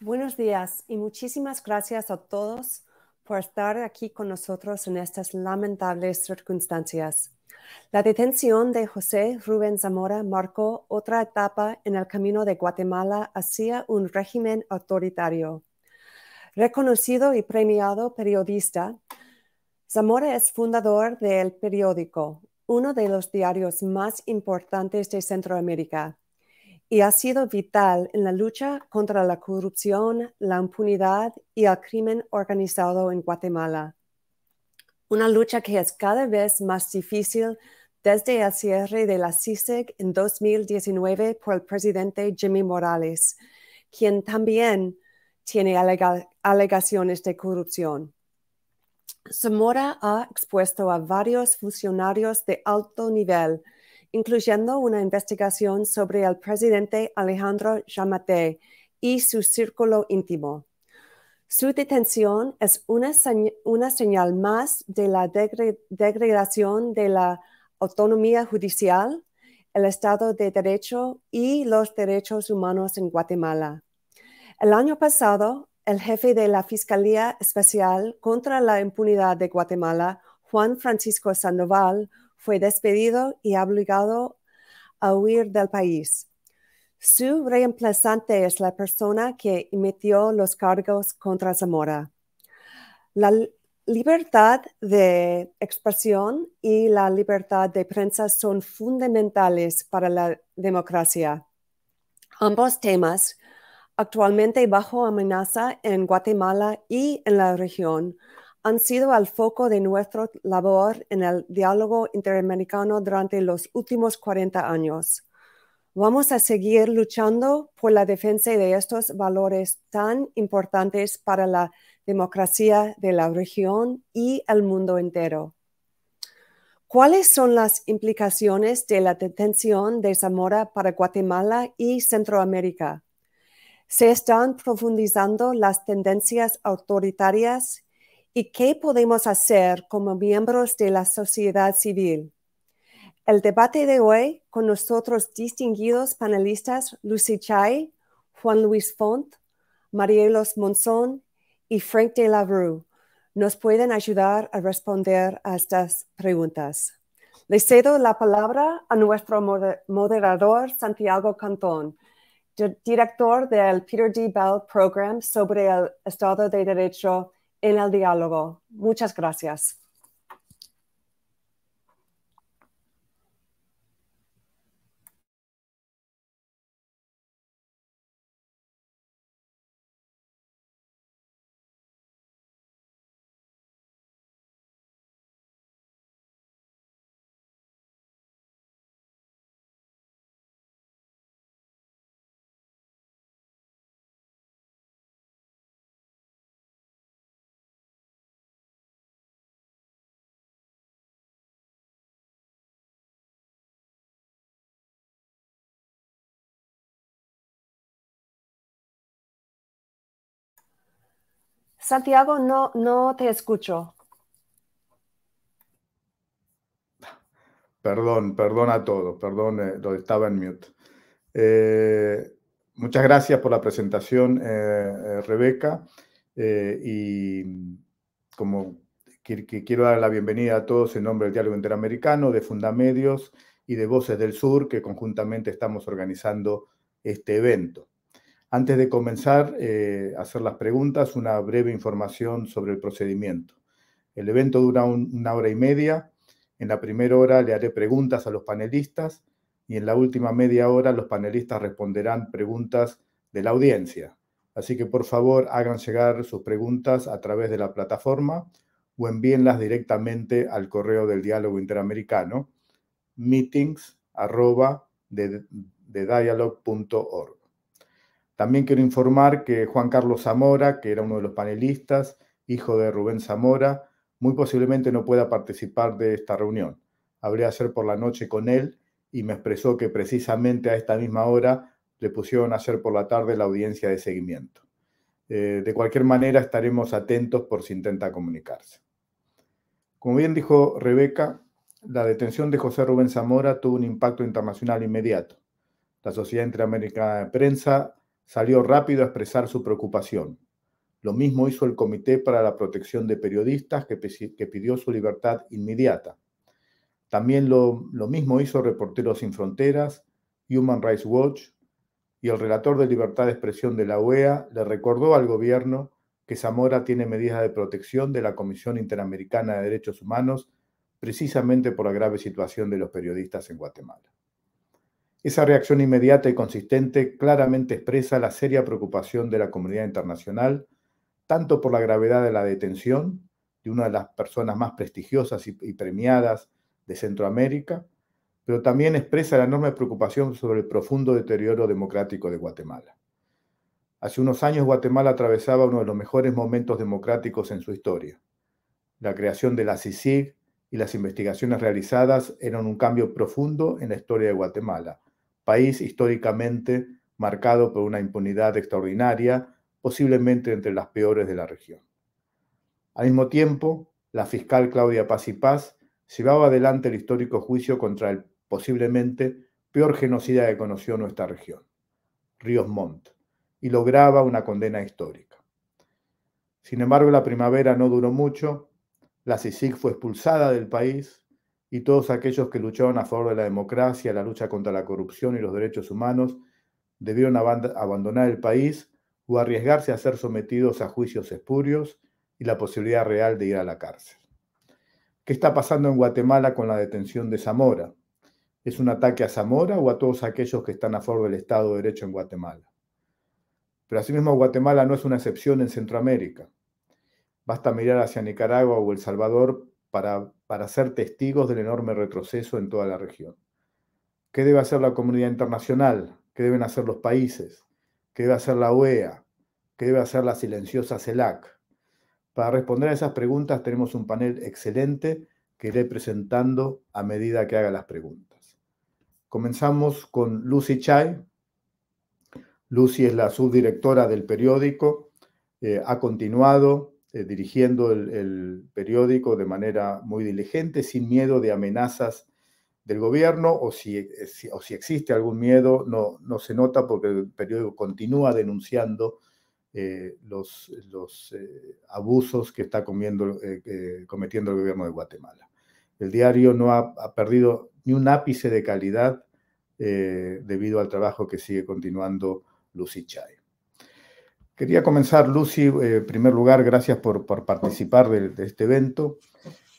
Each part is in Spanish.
Buenos días y muchísimas gracias a todos por estar aquí con nosotros en estas lamentables circunstancias. La detención de José Rubén Zamora marcó otra etapa en el camino de Guatemala hacia un régimen autoritario. Reconocido y premiado periodista, Zamora es fundador del periódico, uno de los diarios más importantes de Centroamérica, y ha sido vital en la lucha contra la corrupción, la impunidad y el crimen organizado en Guatemala. Una lucha que es cada vez más difícil desde el cierre de la CISEC en 2019 por el presidente Jimmy Morales, quien también tiene alegaciones de corrupción. Zamora ha expuesto a varios funcionarios de alto nivel, incluyendo una investigación sobre el presidente Alejandro Yamate y su círculo íntimo. Su detención es una, señal más de la degradación de la autonomía judicial, el Estado de Derecho y los derechos humanos en Guatemala. El año pasado, el jefe de la Fiscalía Especial contra la Impunidad de Guatemala, Juan Francisco Sandoval, fue despedido y obligado a huir del país. Su reemplazante es la persona que emitió los cargos contra Zamora. La libertad de expresión y la libertad de prensa son fundamentales para la democracia. Ambos temas actualmente bajo amenaza en Guatemala y en la región, han sido el foco de nuestra labor en el diálogo interamericano durante los últimos 40 años. Vamos a seguir luchando por la defensa de estos valores tan importantes para la democracia de la región y el mundo entero. ¿Cuáles son las implicaciones de la detención de Zamora para Guatemala y Centroamérica? se están profundizando las tendencias autoritarias y qué podemos hacer como miembros de la sociedad civil. El debate de hoy con nuestros distinguidos panelistas Lucy Chai, Juan Luis Font, Marielos Monzón y Frank de la Rue nos pueden ayudar a responder a estas preguntas. Le cedo la palabra a nuestro moderador Santiago Cantón director del Peter D. Bell Program sobre el Estado de Derecho en el Diálogo. Muchas gracias. Santiago, no, no te escucho. Perdón, perdón a todos, perdón, eh, estaba en mute. Eh, muchas gracias por la presentación, eh, Rebeca. y como quiero dar la bienvenida a todos en nombre del Diálogo Interamericano, de Fundamedios y de Voces del Sur, que conjuntamente estamos organizando este evento. Antes de comenzar a eh, hacer las preguntas, una breve información sobre el procedimiento. El evento dura una hora y media. En la primera hora le haré preguntas a los panelistas y en la última media hora los panelistas responderán preguntas de la audiencia. Así que por favor hagan llegar sus preguntas a través de la plataforma o envíenlas directamente al correo del diálogo interamericano meetings también quiero informar que Juan Carlos Zamora, que era uno de los panelistas, hijo de Rubén Zamora, muy posiblemente no pueda participar de esta reunión. Hablé hacer por la noche con él y me expresó que precisamente a esta misma hora le pusieron a hacer por la tarde la audiencia de seguimiento. Eh, de cualquier manera, estaremos atentos por si intenta comunicarse. Como bien dijo Rebeca, la detención de José Rubén Zamora tuvo un impacto internacional inmediato. La Sociedad Interamericana de Prensa salió rápido a expresar su preocupación. Lo mismo hizo el Comité para la Protección de Periodistas, que, pidió su libertad inmediata. También lo, lo, mismo hizo Reporteros Sin Fronteras, Human Rights Watch, y el relator de libertad de expresión de la OEA le recordó al gobierno que Zamora tiene medidas de protección de la Comisión Interamericana de Derechos Humanos precisamente por la grave situación de los periodistas en Guatemala. Esa reacción inmediata y consistente claramente expresa la seria preocupación de la comunidad internacional, tanto por la gravedad de la detención de una de las personas más prestigiosas y, premiadas de Centroamérica, pero también expresa la enorme preocupación sobre el profundo deterioro democrático de Guatemala. Hace unos años Guatemala atravesaba uno de los mejores momentos democráticos en su historia. La creación de la CICIG y las investigaciones realizadas eran un cambio profundo en la historia de Guatemala, país históricamente marcado por una impunidad extraordinaria, posiblemente entre las peores de la región. Al mismo tiempo, la fiscal Claudia Paz y Paz llevaba adelante el histórico juicio contra el posiblemente peor genocida que conoció nuestra región, Ríos Montt, y lograba una condena histórica. Sin embargo, la primavera no duró mucho, la CICIG fue expulsada del país y todos aquellos que lucharon a favor de la democracia, la lucha contra la corrupción y los derechos humanos, debieron abandonar el país o arriesgarse a ser sometidos a juicios espurios y la posibilidad real de ir a la cárcel. ¿Qué está pasando en Guatemala con la detención de Zamora? ¿Es un ataque a Zamora o a todos aquellos que están a favor del Estado de Derecho en Guatemala? Pero asimismo Guatemala no es una excepción en Centroamérica. Basta mirar hacia Nicaragua o El Salvador para, ser testigos del enorme retroceso en toda la región. ¿Qué debe hacer la comunidad internacional? ¿Qué deben hacer los países? ¿Qué debe hacer la OEA? ¿Qué debe hacer la silenciosa CELAC? Para responder a esas preguntas tenemos un panel excelente que iré presentando a medida que haga las preguntas. Comenzamos con Lucy Chai. Lucy es la subdirectora del periódico, eh, ha continuado eh, dirigiendo el, periódico de manera muy diligente, sin miedo de amenazas del gobierno o eh, si, o si existe algún miedo, no, no se nota porque el periódico continúa denunciando eh, los, los abusos que está cometiendo el gobierno de Guatemala. El diario no ha, perdido ni un ápice de calidad debido al trabajo que sigue continuando Lucy Chay. Quería comenzar, Lucy, eh, en primer lugar, gracias por, participar de, este evento.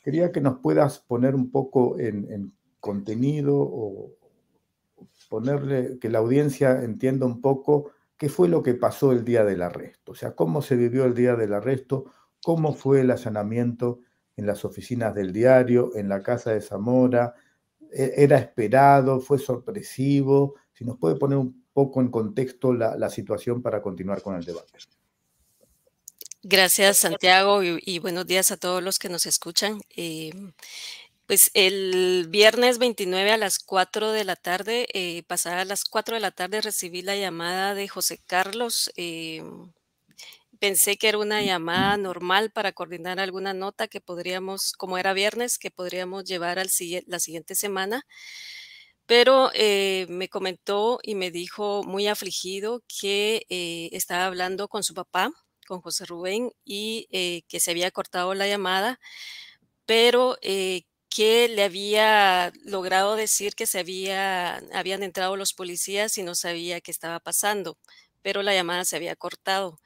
Quería que nos puedas poner un poco en, contenido o ponerle que la audiencia entienda un poco qué fue lo que pasó el día del arresto, o sea, cómo se vivió el día del arresto, cómo fue el allanamiento en las oficinas del diario, en la casa de Zamora, e, era esperado, fue sorpresivo, si nos puede poner un poco en contexto la, situación para continuar con el debate. Gracias, Santiago, y, buenos días a todos los que nos escuchan. Eh, pues el viernes 29 a las 4 de la tarde, eh, pasada a las 4 de la tarde, recibí la llamada de José Carlos. Eh, pensé que era una llamada normal para coordinar alguna nota que podríamos, como era viernes, que podríamos llevar al, la siguiente semana pero eh, me comentó y me dijo muy afligido que eh, estaba hablando con su papá, con José Rubén, y eh, que se había cortado la llamada, pero que le había logrado decir que se habían entrado los policías y no sabía qué estaba pasando, pero la llamada se había cortado.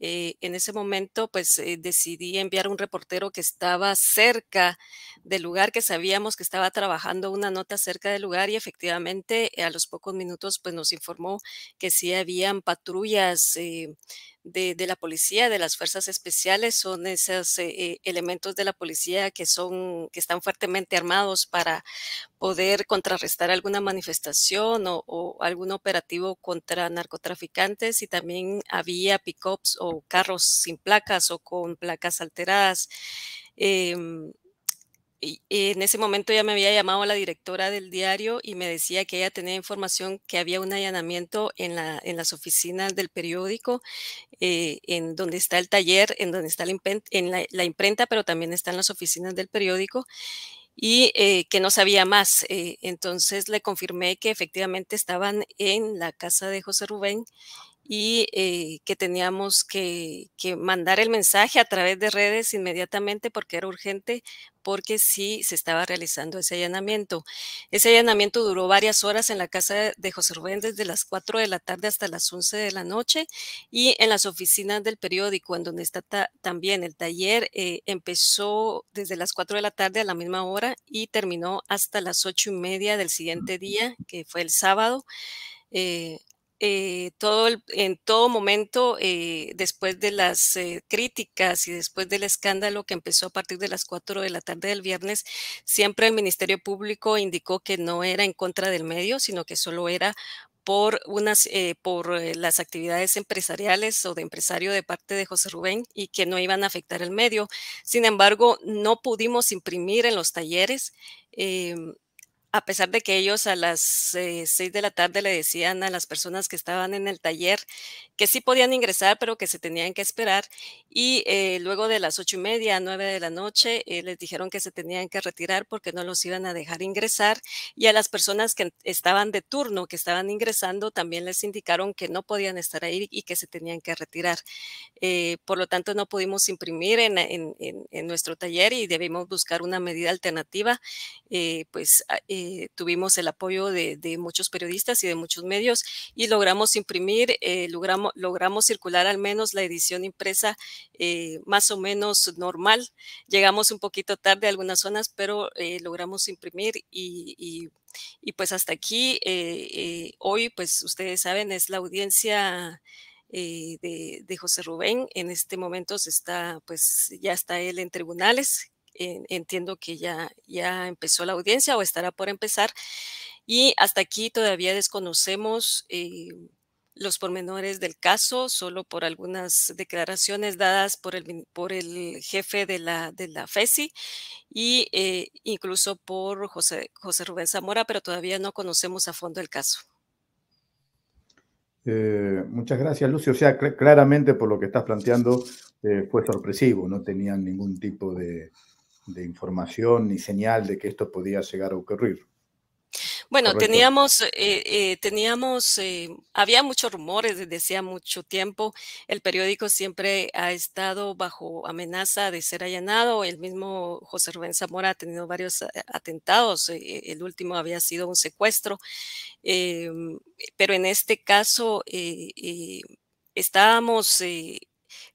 Eh, en ese momento, pues eh, decidí enviar un reportero que estaba cerca del lugar, que sabíamos que estaba trabajando una nota cerca del lugar y efectivamente a los pocos minutos, pues nos informó que sí habían patrullas eh, de, la policía, de las fuerzas especiales, son esos eh, eh, elementos de la policía que son, que están fuertemente armados para poder contrarrestar alguna manifestación o, algún operativo contra narcotraficantes y también había pickups o carros sin placas o con placas alteradas. Em, en ese momento ya me había llamado la directora del diario y me decía que ella tenía información que había un allanamiento en, las oficinas del periódico, eh, en donde está el taller, en donde está la imprenta, pero también están las oficinas del periódico y eh, que no sabía más. Eh, entonces le confirmé que efectivamente estaban en la casa de José Rubén y eh, que teníamos que, mandar el mensaje a través de redes inmediatamente porque era urgente, porque sí se estaba realizando ese allanamiento. Ese allanamiento duró varias horas en la casa de José Rubén desde las 4 de la tarde hasta las 11 de la noche y en las oficinas del periódico, en donde está también el taller, eh, empezó desde las 4 de la tarde a la misma hora y terminó hasta las 8 y media del siguiente día, que fue el sábado. Eh, eh, todo en todo momento, eh, después de las eh, críticas y después del escándalo que empezó a partir de las 4 de la tarde del viernes, siempre el Ministerio Público indicó que no era en contra del medio, sino que solo era por, unas, por las actividades empresariales o de empresario de parte de José Rubén y que no iban a afectar el medio. Sin embargo, no pudimos imprimir en los talleres em, a pesar de que ellos a las eh, seis de la tarde le decían a las personas que estaban en el taller que sí podían ingresar, pero que se tenían que esperar. Y eh, luego de las ocho y media a nueve de la noche eh, les dijeron que se tenían que retirar porque no los iban a dejar ingresar. Y a las personas que estaban de turno, que estaban ingresando, también les indicaron que no podían estar ahí y que se tenían que retirar. por lo tanto, no pudimos imprimir en, en, nuestro taller y debimos buscar una medida alternativa. pues eh, tuvimos el apoyo de, muchos periodistas y de muchos medios y logramos imprimir, eh, logramos, logramos circular al menos la edición impresa eh, más o menos normal. Llegamos un poquito tarde a algunas zonas, pero logramos imprimir y, pues hasta aquí. hoy, pues ustedes saben, es la audiencia. de, de, José Rubén. En este momento está, pues ya está él en tribunales, entiendo que ya, ya empezó la audiencia o estará por empezar. Y hasta aquí todavía desconocemos eh, los pormenores del caso, solo por algunas declaraciones dadas por el, por el jefe de la, de la FESI y eh, incluso por José, José Rubén Zamora, pero todavía no conocemos a fondo el caso. Eh, muchas gracias, Lucio. O sea, claramente por lo que estás planteando fue sorpresivo, no tenían ningún tipo de, de información ni señal de que esto podía llegar a ocurrir. Bueno, teníamos, eh, eh, teníamos, eh, había muchos rumores desde hacía mucho tiempo. El periódico siempre ha estado bajo amenaza de ser allanado. El mismo José Rubén Zamora ha tenido varios atentados. El último había sido un secuestro. pero en este caso estábamos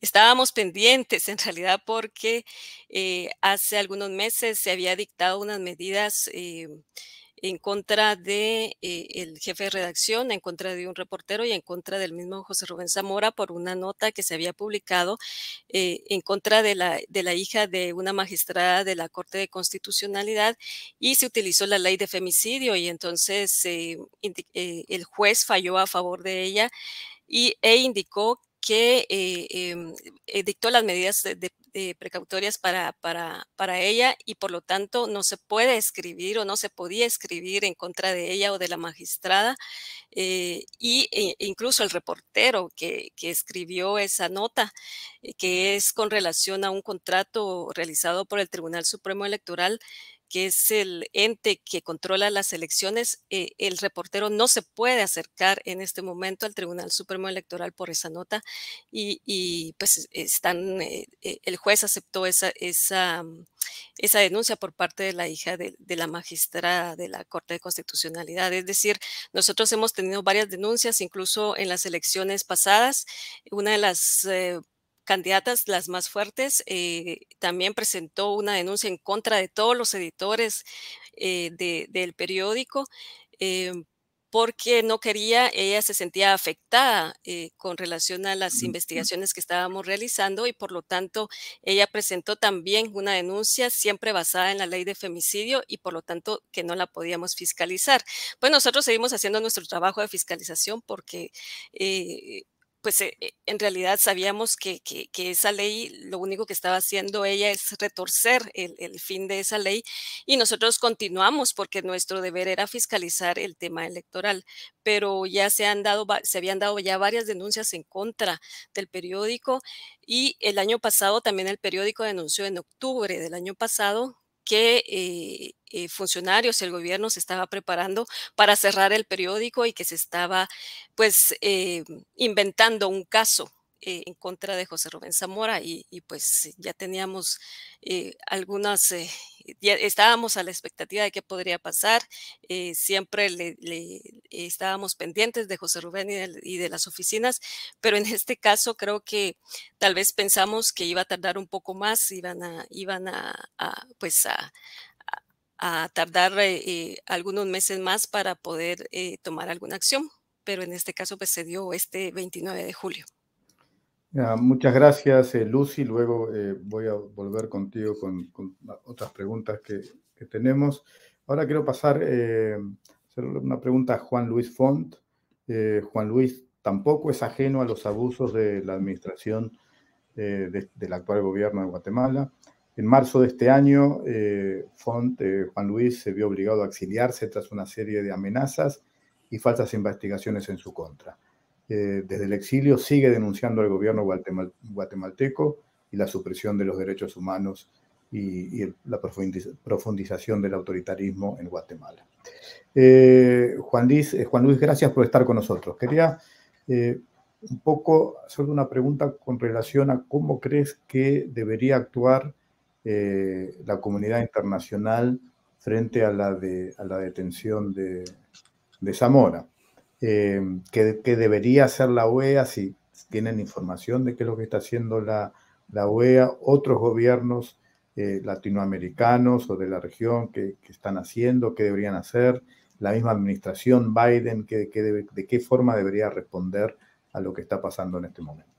estábamos pendientes en realidad porque eh, hace algunos meses se había dictado unas medidas eh, en contra de eh, el jefe de redacción, en contra de un reportero y en contra del mismo José Rubén Zamora por una nota que se había publicado en contra de la, de la hija de una magistrada de la Corte de Constitucionalidad y se utilizó la ley de femicidio y entonces el juez falló a favor de ella y, e indicó que eh, em, eh, dictó las medidas de, eh, precautorias para, para, para, ella y por lo tanto no se puede escribir o no se podía escribir en contra de ella o de la magistrada. y, e incluso el reportero que, escribió esa nota, que es con relación a un contrato realizado por el Tribunal Supremo Electoral que es el ente que controla las elecciones, eh, el reportero no se puede acercar en este momento al Tribunal Supremo Electoral por esa nota y, y pues están, eh, eh, el juez aceptó esa, esa, mm, esa denuncia por parte de la hija de, la magistrada de la Corte de Constitucionalidad. Es decir, nosotros hemos tenido varias denuncias, incluso en las elecciones pasadas. Una de las candidatas las más fuertes, eh, también presentó una denuncia en contra de todos los editores eh, del periódico eh, porque no quería, ella se sentía afectada con relación a las investigaciones que estábamos realizando y por lo tanto ella presentó también una denuncia siempre basada en la ley de femicidio y por lo tanto que no la podíamos fiscalizar. Pues nosotros seguimos haciendo nuestro trabajo de fiscalización porque pues eh, eh, en realidad sabíamos que, esa ley, lo único que estaba haciendo ella es retorcer el, fin de esa ley y nosotros continuamos porque nuestro deber era fiscalizar el tema electoral, pero ya se han dado, se habían dado ya varias denuncias en contra del periódico y el año pasado también el periódico denunció en octubre del año pasado que eh, eh, funcionarios el gobierno se estaba preparando para cerrar el periódico y que se estaba pues eh, inventando un caso eh, en contra de José Rubén Zamora y, pues ya teníamos eh, algunas, eh, estábamos a la expectativa de qué podría pasar, siempre le, estábamos pendientes de José Rubén y de, las oficinas, pero en este caso creo que tal vez pensamos que iba a tardar un poco más, iban a, iban a, pues a, a tardar algunos meses más para poder tomar alguna acción pero en este caso pues se dio este 29 de julio muchas gracias, eh, Lucy. Luego eh, voy a volver contigo con, otras preguntas que, tenemos. Ahora quiero pasar eh, una pregunta a Juan Luis Font. Eh, Juan Luis tampoco es ajeno a los abusos de la administración del actual gobierno de Guatemala. En marzo de este año, Font, Juan Luis, se vio obligado a exiliarse tras una serie de amenazas y falsas investigaciones en su contra desde el exilio sigue denunciando al gobierno guatemalteco y la supresión de los derechos humanos y, la profundización del autoritarismo en Guatemala. Eh, Juan, Luis, eh, Juan Luis, gracias por estar con nosotros. Quería eh, un poco hacer una pregunta con relación a cómo crees que debería actuar la comunidad internacional frente a la, de, la detención de Zamora. Em, qué que, debería hacer la OEA, si tienen información de qué es lo que está haciendo la, OEA, otros gobiernos eh, latinoamericanos o de la región que, están haciendo, qué deberían hacer, la misma administración Biden, de qué forma debería responder a lo que está pasando en este momento.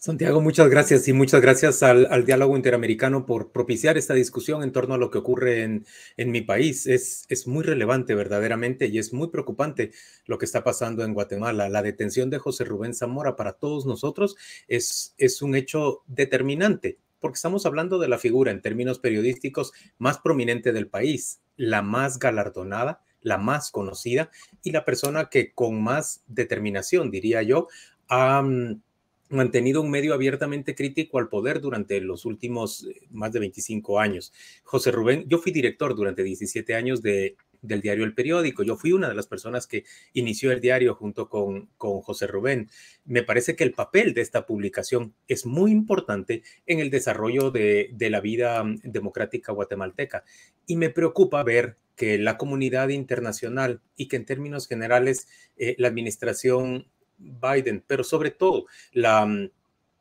Santiago, muchas gracias y muchas gracias al, diálogo interamericano por propiciar esta discusión en torno a lo que ocurre en, mi país. Es, muy relevante verdaderamente y es muy preocupante lo que está pasando en Guatemala. La detención de José Rubén Zamora para todos nosotros es, un hecho determinante porque estamos hablando de la figura en términos periodísticos más prominente del país, la más galardonada la más conocida y la persona que con más determinación, diría yo, ha mm, mantenido un medio abiertamente crítico al poder durante los últimos eh, más de 25 años. José Rubén, yo fui director durante 17 años de, del diario El Periódico. Yo fui una de las personas que inició el diario junto con, con José Rubén. Me parece que el papel de esta publicación es muy importante en el desarrollo de, de la vida mm, democrática guatemalteca. Y me preocupa ver que la comunidad internacional y que en términos generales eh, la administración Biden, pero sobre todo mm,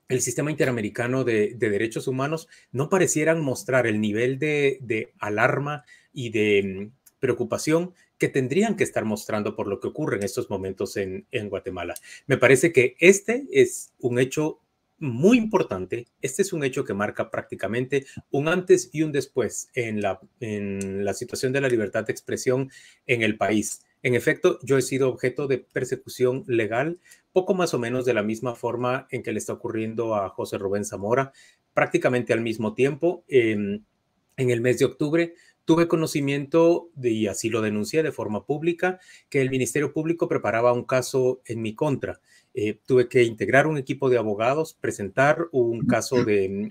el sistema interamericano de, derechos humanos no parecieran mostrar el nivel de, alarma y de mm, preocupación que tendrían que estar mostrando por lo que ocurre en estos momentos en, Guatemala. Me parece que este es un hecho muy importante, este es un hecho que marca prácticamente un antes y un después en la, en la situación de la libertad de expresión en el país. En efecto, yo he sido objeto de persecución legal, poco más o menos de la misma forma en que le está ocurriendo a José Rubén Zamora, prácticamente al mismo tiempo. Em, en el mes de octubre tuve conocimiento, y así lo denuncié de forma pública, que el Ministerio Público preparaba un caso en mi contra. Eh, tuve que integrar un equipo de abogados, presentar un caso de...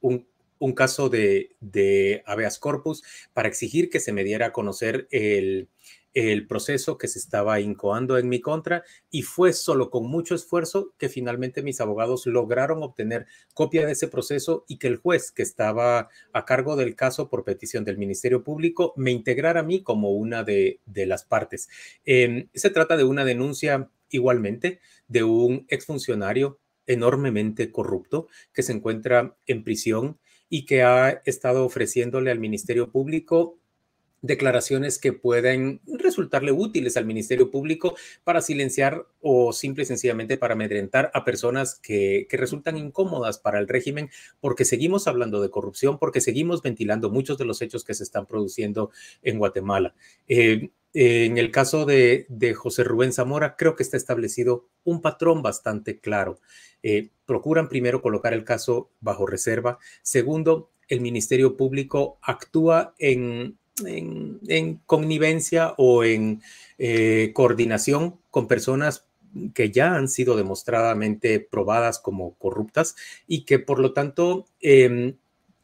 Un, caso de habeas corpus para exigir que se me diera a conocer el, el proceso que se estaba incoando en mi contra y fue solo con mucho esfuerzo que finalmente mis abogados lograron obtener copia de ese proceso y que el juez que estaba a cargo del caso por petición del Ministerio Público me integrara a mí como una de, las partes. Em, se trata de una denuncia igualmente de un exfuncionario enormemente corrupto que se encuentra en prisión y que ha estado ofreciéndole al Ministerio Público declaraciones que pueden resultarle útiles al Ministerio Público para silenciar o simple y sencillamente para amedrentar a personas que, resultan incómodas para el régimen porque seguimos hablando de corrupción, porque seguimos ventilando muchos de los hechos que se están produciendo en Guatemala. Eh, en el caso de, José Rubén Zamora, creo que está establecido un patrón bastante claro. Eh, procuran primero colocar el caso bajo reserva. Segundo, el Ministerio Público actúa en en, connivencia o en eh, coordinación con personas que ya han sido demostradamente probadas como corruptas y que por lo tanto em,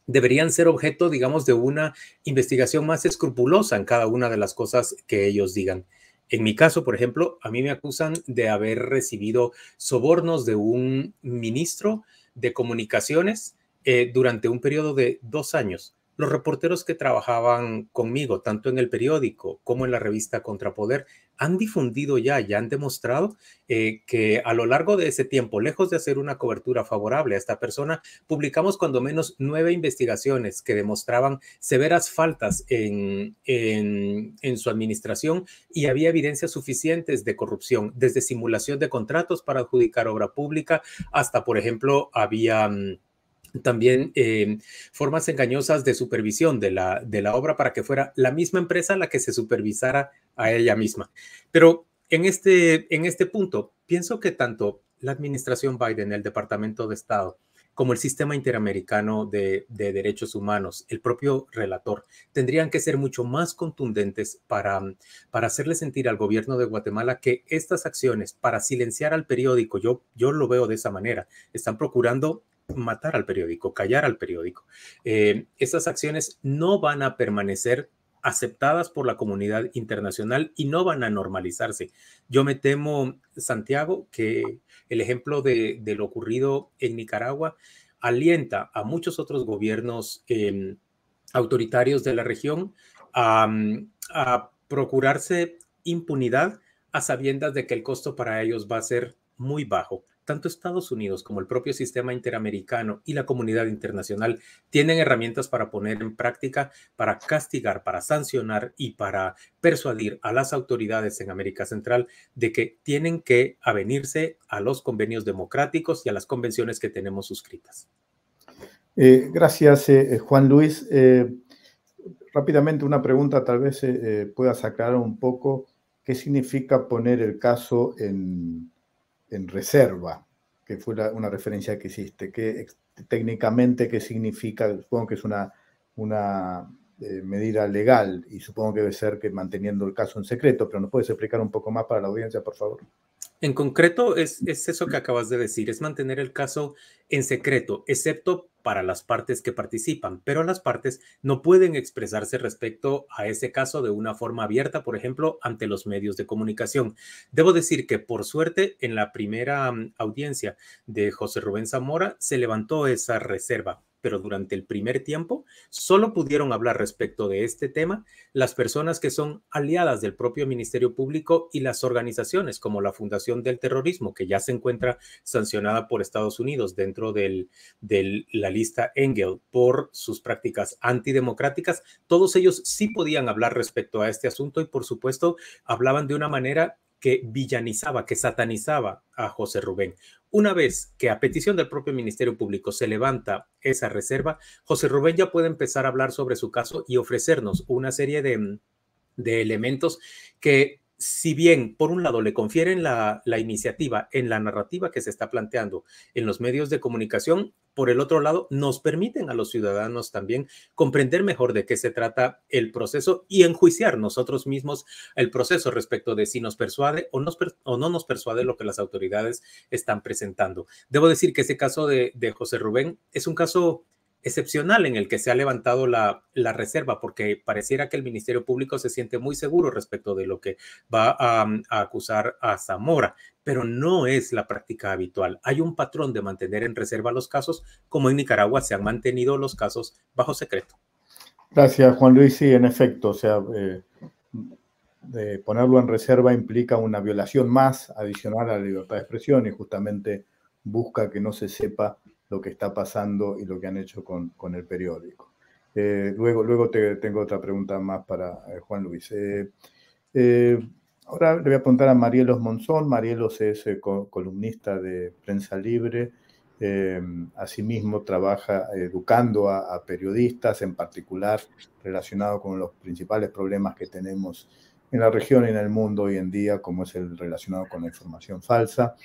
deberían ser objeto, digamos, de una investigación más escrupulosa en cada una de las cosas que ellos digan. En mi caso, por ejemplo, a mí me acusan de haber recibido sobornos de un ministro de comunicaciones eh, durante un periodo de dos años. Los reporteros que trabajaban conmigo, tanto en el periódico como en la revista Contrapoder, han difundido ya, ya han demostrado eh, que a lo largo de ese tiempo, lejos de hacer una cobertura favorable a esta persona, publicamos cuando menos nueve investigaciones que demostraban severas faltas en, en su administración y había evidencias suficientes de corrupción, desde simulación de contratos para adjudicar obra pública hasta, por ejemplo, había... Mm, también eh, formas engañosas de supervisión de la, de la obra para que fuera la misma empresa la que se supervisara a ella misma. Pero en este, en este punto, pienso que tanto la administración Biden, el Departamento de Estado, como el sistema interamericano de, derechos humanos, el propio relator, tendrían que ser mucho más contundentes para, para hacerle sentir al gobierno de Guatemala que estas acciones para silenciar al periódico, yo, yo lo veo de esa manera, están procurando matar al periódico, callar al periódico. Eh, esas acciones no van a permanecer aceptadas por la comunidad internacional y no van a normalizarse. Yo me temo, Santiago, que el ejemplo de, lo ocurrido en Nicaragua alienta a muchos otros gobiernos em, autoritarios de la región mm, a procurarse impunidad a sabiendas de que el costo para ellos va a ser muy bajo tanto Estados Unidos como el propio sistema interamericano y la comunidad internacional tienen herramientas para poner en práctica, para castigar, para sancionar y para persuadir a las autoridades en América Central de que tienen que avenirse a los convenios democráticos y a las convenciones que tenemos suscritas. Eh, gracias, eh, eh, Juan Luis. rápidamente, una pregunta, tal vez pueda sacar un poco qué significa poner el caso en, en reserva, que fue una referencia que hiciste, que técnicamente qué significa, supongo que es una, una eh, medida legal y supongo que debe ser que manteniendo el caso en secreto, pero ¿nos puedes explicar un poco más para la audiencia, por favor? En concreto es, es eso que acabas de decir, es mantener el caso en secreto, excepto para las partes que participan, pero las partes no pueden expresarse respecto a ese caso de una forma abierta, por ejemplo, ante los medios de comunicación. Debo decir que por suerte en la primera mm, audiencia de José Rubén Zamora se levantó esa reserva pero durante el primer tiempo solo pudieron hablar respecto de este tema las personas que son aliadas del propio Ministerio Público y las organizaciones como la Fundación del Terrorismo, que ya se encuentra sancionada por Estados Unidos dentro de la lista Engel por sus prácticas antidemocráticas. Todos ellos sí podían hablar respecto a este asunto y por supuesto hablaban de una manera que villanizaba, que satanizaba a José Rubén. Una vez que a petición del propio Ministerio Público se levanta esa reserva, José Rubén ya puede empezar a hablar sobre su caso y ofrecernos una serie de, mm, de elementos que si bien, por un lado, le confieren la, la, iniciativa en la narrativa que se está planteando en los medios de comunicación, por el otro lado, nos permiten a los ciudadanos también comprender mejor de qué se trata el proceso y enjuiciar nosotros mismos el proceso respecto de si nos persuade o, no nos persuade lo que las autoridades están presentando. Debo decir que ese caso de José Rubén es un caso excepcional en el que se ha levantado la, reserva, porque pareciera que el Ministerio Público se siente muy seguro respecto de lo que va a, acusar a Zamora, pero no es la práctica habitual. Hay un patrón de mantener en reserva los casos, como en Nicaragua se han mantenido los casos bajo secreto. Gracias, Juan Luis. Sí, en efecto, o sea, eh, de ponerlo en reserva implica una violación más adicional a la libertad de expresión y justamente busca que no se sepa lo que está pasando y lo que han hecho con, el periódico. Eh, luego, luego tengo otra pregunta más para eh, Juan Luis. Eh, ahora le voy a apuntar a Marielos Monzón. Marielos es columnista de Prensa Libre. Em, asimismo, trabaja educando a, a periodistas, en particular relacionado con los principales problemas que tenemos en la región y en el mundo hoy en día, como es el relacionado con la información falsa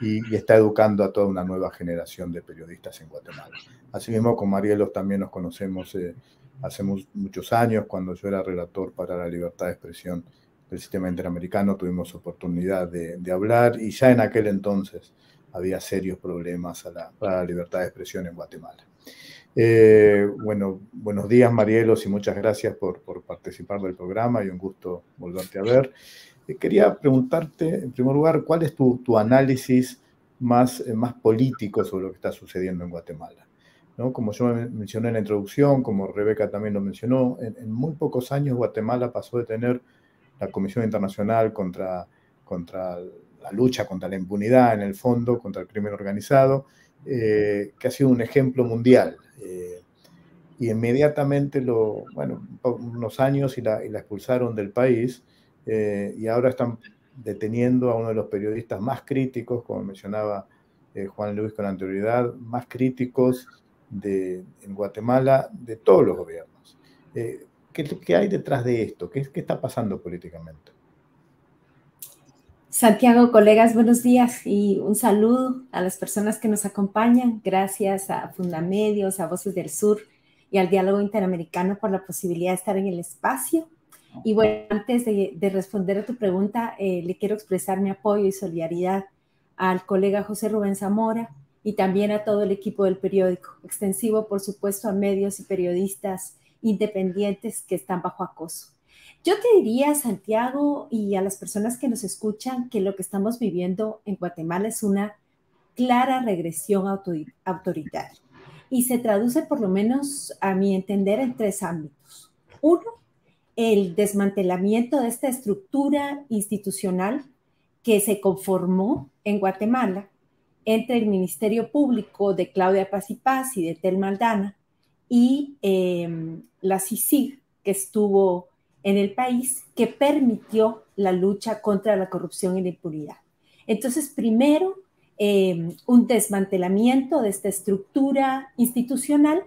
y, está educando a toda una nueva generación de periodistas en Guatemala. Asimismo, con Marielos también nos conocemos eh, hace muchos años, cuando yo era relator para la libertad de expresión del sistema interamericano, tuvimos oportunidad de, hablar y ya en aquel entonces había serios problemas a la, para la libertad de expresión en Guatemala. Eh, bueno, buenos días Marielos y muchas gracias por, por, participar del programa y un gusto volverte a ver. Eh, quería preguntarte, en primer lugar, ¿cuál es tu, análisis más, eh, más político sobre lo que está sucediendo en Guatemala? Como yo mencioné en la introducción, como Rebeca también lo mencionó, en, muy pocos años Guatemala pasó de tener la Comisión Internacional contra, contra la lucha contra la impunidad, en el fondo, contra el crimen organizado, eh, que ha sido un ejemplo mundial. y inmediatamente, lo, bueno, unos años y la expulsaron del país. Eh, y ahora están deteniendo a uno de los periodistas más críticos, como mencionaba eh, Juan Luis con anterioridad, más críticos de, en Guatemala de todos los gobiernos. Eh, ¿qué, hay detrás de esto? ¿Qué, está pasando políticamente? Santiago, colegas, buenos días y un saludo a las personas que nos acompañan. Gracias a Fundamedios, a Voces del Sur y al Diálogo Interamericano por la posibilidad de estar en el espacio. Y bueno, antes de, responder a tu pregunta, eh, le quiero expresar mi apoyo y solidaridad al colega José Rubén Zamora y también a todo el equipo del periódico, extensivo por supuesto a medios y periodistas independientes que están bajo acoso. Yo te diría, Santiago, y a las personas que nos escuchan, que lo que estamos viviendo en Guatemala es una clara regresión autoritaria y se traduce por lo menos, a mi entender, en tres ámbitos. Uno, el desmantelamiento de esta estructura institucional que se conformó en Guatemala entre el Ministerio Público de Claudia Paz y Paz y de Telmaldana Maldana y em, la CICIG que estuvo en el país que permitió la lucha contra la corrupción y la impunidad. Entonces, primero, em, un desmantelamiento de esta estructura institucional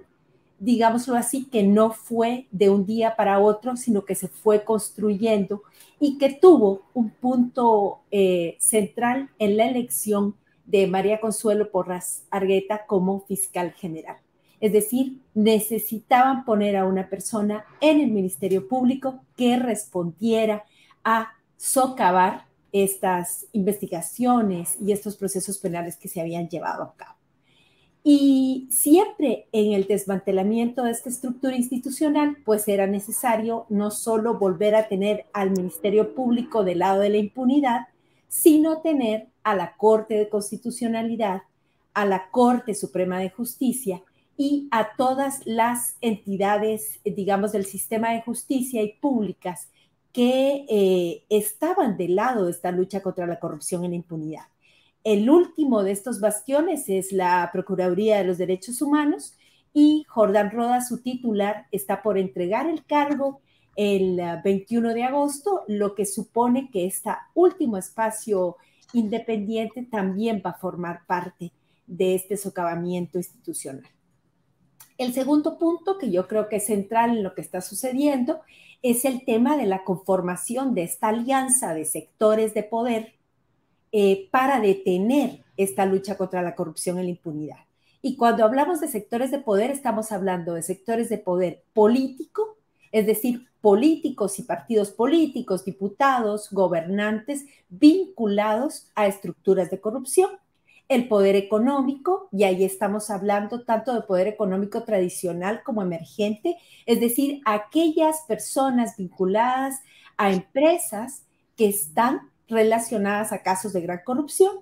digámoslo así, que no fue de un día para otro, sino que se fue construyendo y que tuvo un punto eh, central en la elección de María Consuelo Porras Argueta como fiscal general. Es decir, necesitaban poner a una persona en el Ministerio Público que respondiera a socavar estas investigaciones y estos procesos penales que se habían llevado a cabo. Y siempre en el desmantelamiento de esta estructura institucional, pues era necesario no solo volver a tener al Ministerio Público del lado de la impunidad, sino tener a la Corte de Constitucionalidad, a la Corte Suprema de Justicia y a todas las entidades, digamos, del sistema de justicia y públicas que eh, estaban del lado de esta lucha contra la corrupción y la impunidad. El último de estos bastiones es la Procuraduría de los Derechos Humanos y Jordán Roda, su titular, está por entregar el cargo el 21 eh, de agosto, lo que supone que este último espacio independiente también va a formar parte de este socavamiento institucional. El segundo punto, que yo creo que es central en lo que está sucediendo, es el tema de la conformación de esta alianza de sectores de poder eh, para detener esta lucha contra la corrupción y la impunidad. Y cuando hablamos de sectores de poder, estamos hablando de sectores de poder político, es decir, políticos y partidos políticos, diputados, gobernantes vinculados a estructuras de corrupción, el poder económico, y ahí estamos hablando tanto de poder económico tradicional como emergente, es decir, aquellas personas vinculadas a empresas que están relacionadas a casos de gran corrupción,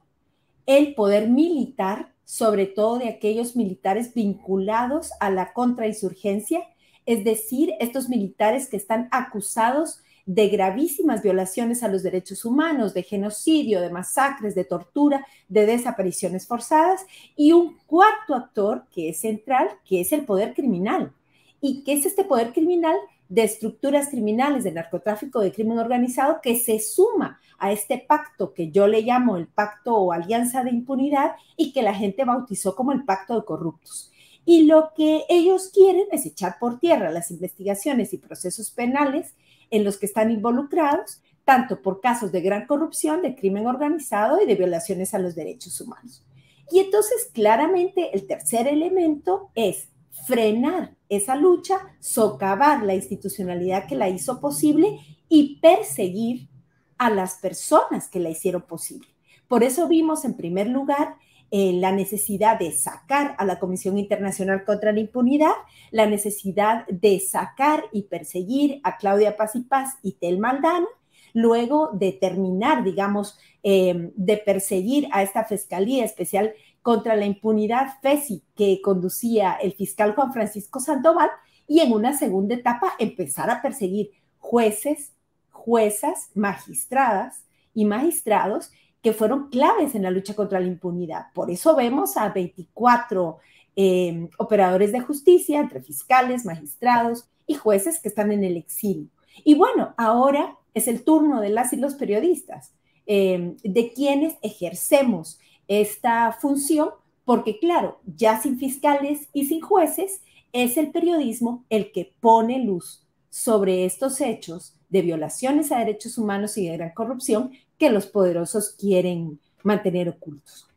el poder militar, sobre todo de aquellos militares vinculados a la contrainsurgencia, es decir, estos militares que están acusados de gravísimas violaciones a los derechos humanos, de genocidio, de masacres, de tortura, de desapariciones forzadas, y un cuarto actor que es central, que es el poder criminal. ¿Y qué es este poder criminal? de estructuras criminales, de narcotráfico, de crimen organizado, que se suma a este pacto que yo le llamo el pacto o alianza de impunidad y que la gente bautizó como el pacto de corruptos. Y lo que ellos quieren es echar por tierra las investigaciones y procesos penales en los que están involucrados, tanto por casos de gran corrupción, de crimen organizado y de violaciones a los derechos humanos. Y entonces claramente el tercer elemento es frenar esa lucha, socavar la institucionalidad que la hizo posible y perseguir a las personas que la hicieron posible. Por eso vimos en primer lugar eh, la necesidad de sacar a la Comisión Internacional contra la Impunidad, la necesidad de sacar y perseguir a Claudia Paz y Paz y Tel Maldana, luego de terminar, digamos, eh, de perseguir a esta Fiscalía Especial contra la impunidad FESI que conducía el fiscal Juan Francisco Sandoval y en una segunda etapa empezar a perseguir jueces, juezas, magistradas y magistrados que fueron claves en la lucha contra la impunidad. Por eso vemos a 24 eh, operadores de justicia, entre fiscales, magistrados y jueces que están en el exilio. Y bueno, ahora es el turno de las y los periodistas, eh, de quienes ejercemos esta función, porque claro, ya sin fiscales y sin jueces, es el periodismo el que pone luz sobre estos hechos de violaciones a derechos humanos y de gran corrupción que los poderosos quieren mantener ocultos.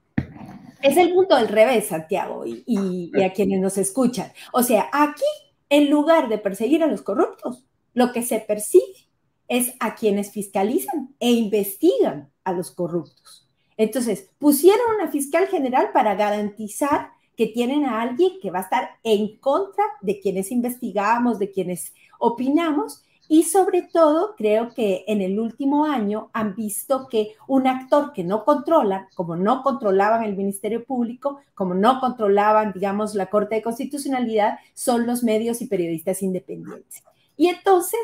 Es el punto del revés, Santiago, y a quienes nos escuchan. O sea, aquí, en lugar de perseguir a los corruptos, lo que se persigue es a quienes fiscalizan e investigan a los corruptos. Entonces, pusieron una fiscal general para garantizar que tienen a alguien que va a estar en contra de quienes investigamos, de quienes opinamos. Y sobre todo, creo que en el último año han visto que un actor que no controla, como no controlaban el Ministerio Público, como no controlaban, digamos, la Corte de Constitucionalidad, son los medios y periodistas independientes. Y entonces,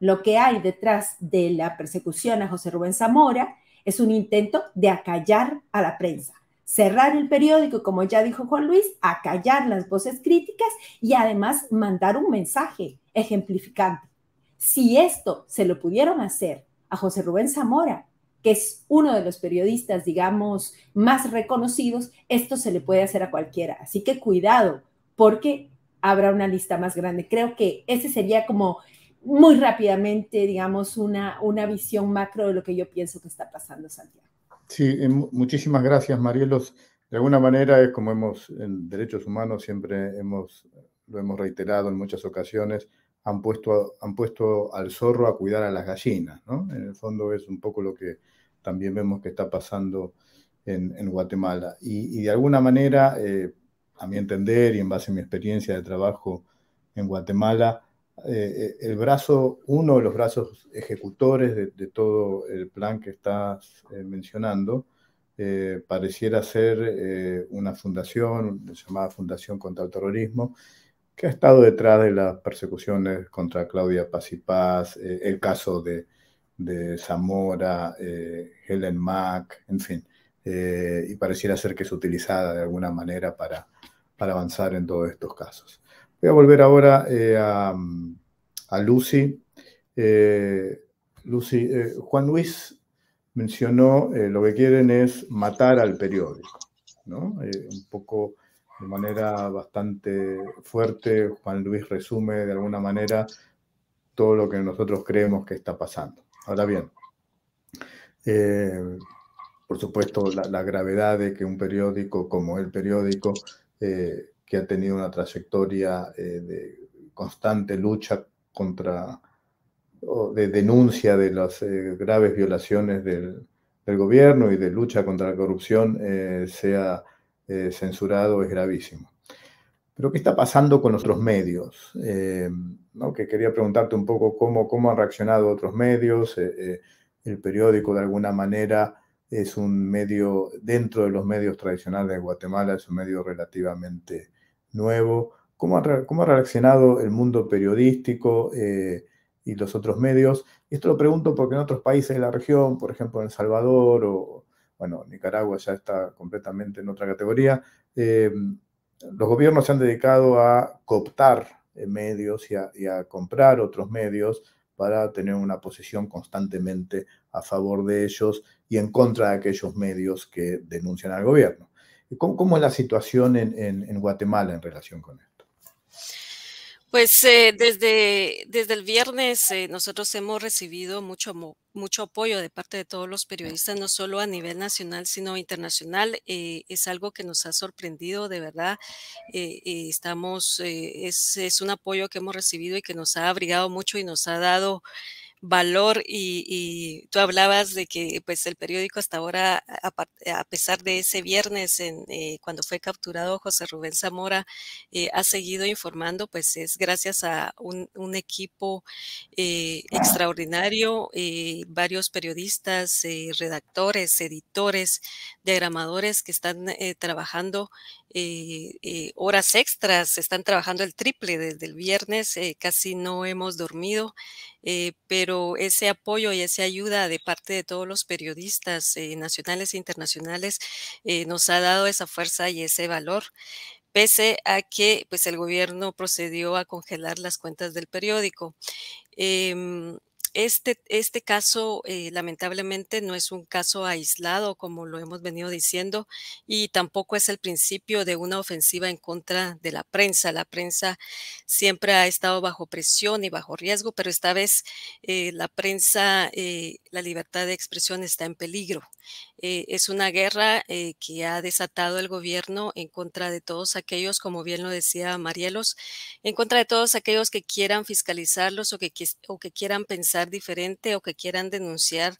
lo que hay detrás de la persecución a José Rubén Zamora es un intento de acallar a la prensa, cerrar el periódico, como ya dijo Juan Luis, acallar las voces críticas y además mandar un mensaje ejemplificante. Si esto se lo pudieron hacer a José Rubén Zamora, que es uno de los periodistas, digamos, más reconocidos, esto se le puede hacer a cualquiera. Así que cuidado, porque habrá una lista más grande. Creo que ese sería como muy rápidamente, digamos, una, una visión macro de lo que yo pienso que está pasando, Santiago. Sí, muchísimas gracias, Marielos. De alguna manera es como hemos, en derechos humanos siempre hemos, lo hemos reiterado en muchas ocasiones, han puesto, han puesto al zorro a cuidar a las gallinas, ¿no? En el fondo es un poco lo que también vemos que está pasando en, Guatemala. Y, de alguna manera, eh, a mi entender y en base a mi experiencia de trabajo en Guatemala, eh, el brazo, uno de los brazos ejecutores de, todo el plan que estás eh, mencionando, eh, pareciera ser una fundación llamada Fundación contra el Terrorismo, que ha estado detrás de las persecuciones contra Claudia Paz y Paz, el caso de, Zamora, Helen Mack, en fin, y pareciera ser que es utilizada de alguna manera para, para avanzar en todos estos casos. Voy a volver ahora eh, a, Lucy. Eh, Lucy, eh, Juan Luis mencionó lo que quieren es matar al periódico, un poco de manera bastante fuerte, Juan Luis resume de alguna manera todo lo que nosotros creemos que está pasando. Ahora bien, por supuesto, la, gravedad de que un periódico como el periódico que ha tenido una trayectoria eh, de constante lucha contra o de denuncia de las eh, graves violaciones del, gobierno y de lucha contra la corrupción eh, sea censurado es gravísimo. Pero ¿qué está pasando con otros medios? Que quería preguntarte un poco cómo han reaccionado otros medios. el periódico de alguna manera es un medio, dentro de los medios tradicionales de Guatemala, es un medio relativamente nuevo? ¿Cómo ha, reaccionado el mundo periodístico eh, y los otros medios? esto lo pregunto porque en otros países de la región, por ejemplo en El Salvador o, bueno, Nicaragua ya está completamente en otra categoría, eh, los gobiernos se han dedicado a cooptar medios y a comprar otros medios para tener una posición constantemente a favor de ellos y en contra de aquellos medios que denuncian al gobierno. ¿Cómo, es la situación en, Guatemala en relación con esto? Pues eh, desde, desde el viernes eh, nosotros hemos recibido mucho, mucho apoyo de parte de todos los periodistas, no solo a nivel nacional, sino internacional. Eh, es algo que nos ha sorprendido, de verdad. estamos, es, es un apoyo que hemos recibido y que nos ha abrigado mucho y nos ha dado valor y, tú hablabas de que pues el periódico hasta ahora, a, pesar de ese viernes en, eh, cuando fue capturado José Rubén Zamora, eh, ha seguido informando, pues es gracias a un, equipo eh, extraordinario, eh, varios periodistas, redactores, editores, diagramadores que están trabajando eh, eh, horas extras, están trabajando el triple desde el viernes, eh, casi no hemos dormido, pero ese apoyo y esa ayuda de parte de todos los periodistas nacionales e internacionales nos ha dado esa fuerza y ese valor pese a que pues, el gobierno procedió a congelar las cuentas del periódico. Em, este, este caso eh, lamentablemente no es un caso aislado, como lo hemos venido diciendo, y tampoco es el principio de una ofensiva en contra de la prensa. La prensa siempre ha estado bajo presión y bajo riesgo, pero esta vez eh, la prensa eh, la libertad de expresión está en peligro. Eh, es una guerra eh, que ha desatado el gobierno en contra de todos aquellos, como bien lo decía Marielos, en contra de todos aquellos que quieran fiscalizarlos o que, quieran pensar diferente o que quieran denunciar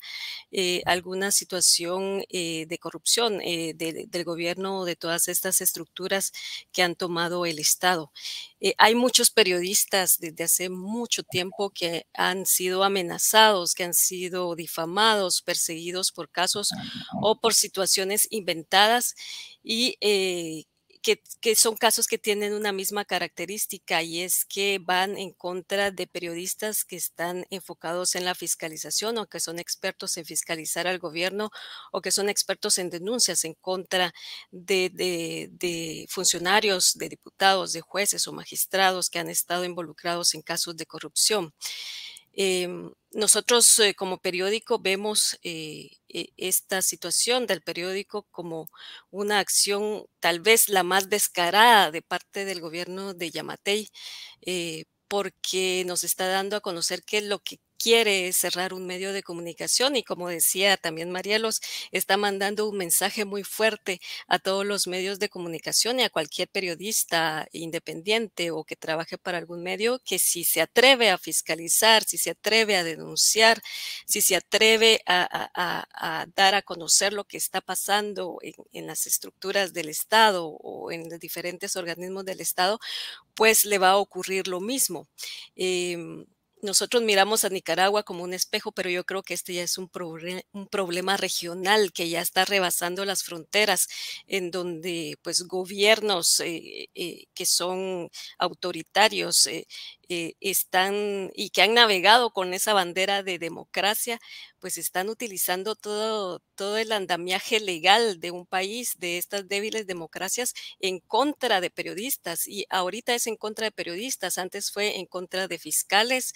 eh, alguna situación de corrupción del gobierno o de todas estas estructuras que han tomado el Estado. hay muchos periodistas desde hace mucho tiempo que han sido amenazados, que han sido difamados, perseguidos por casos ah, o por situaciones inventadas y eh, que, son casos que tienen una misma característica y es que van en contra de periodistas que están enfocados en la fiscalización o que son expertos en fiscalizar al gobierno o que son expertos en denuncias en contra de funcionarios, de diputados, de jueces o magistrados que han estado involucrados en casos de corrupción. Em, nosotros eh, como periódico vemos eh, e, esta situación del periódico como una acción tal vez la más descarada de parte del gobierno de Yamatei, eh, porque nos está dando a conocer que lo que quiere cerrar un medio de comunicación y como decía también Marielos, está mandando un mensaje muy fuerte a todos los medios de comunicación y a cualquier periodista independiente o que trabaje para algún medio que si se atreve a fiscalizar, si se atreve a denunciar, si se atreve a, dar a conocer lo que está pasando en, las estructuras del Estado o en los diferentes organismos del Estado, pues le va a ocurrir lo mismo. Em, nosotros miramos a Nicaragua como un espejo, pero yo creo que este ya es un, un, problema regional que ya está rebasando las fronteras, en donde pues gobiernos eh, eh, que son autoritarios eh, están y que han navegado con esa bandera de democracia, pues están utilizando todo, todo el andamiaje legal de un país, de estas débiles democracias, en contra de periodistas. Y ahorita es en contra de periodistas, antes fue en contra de fiscales,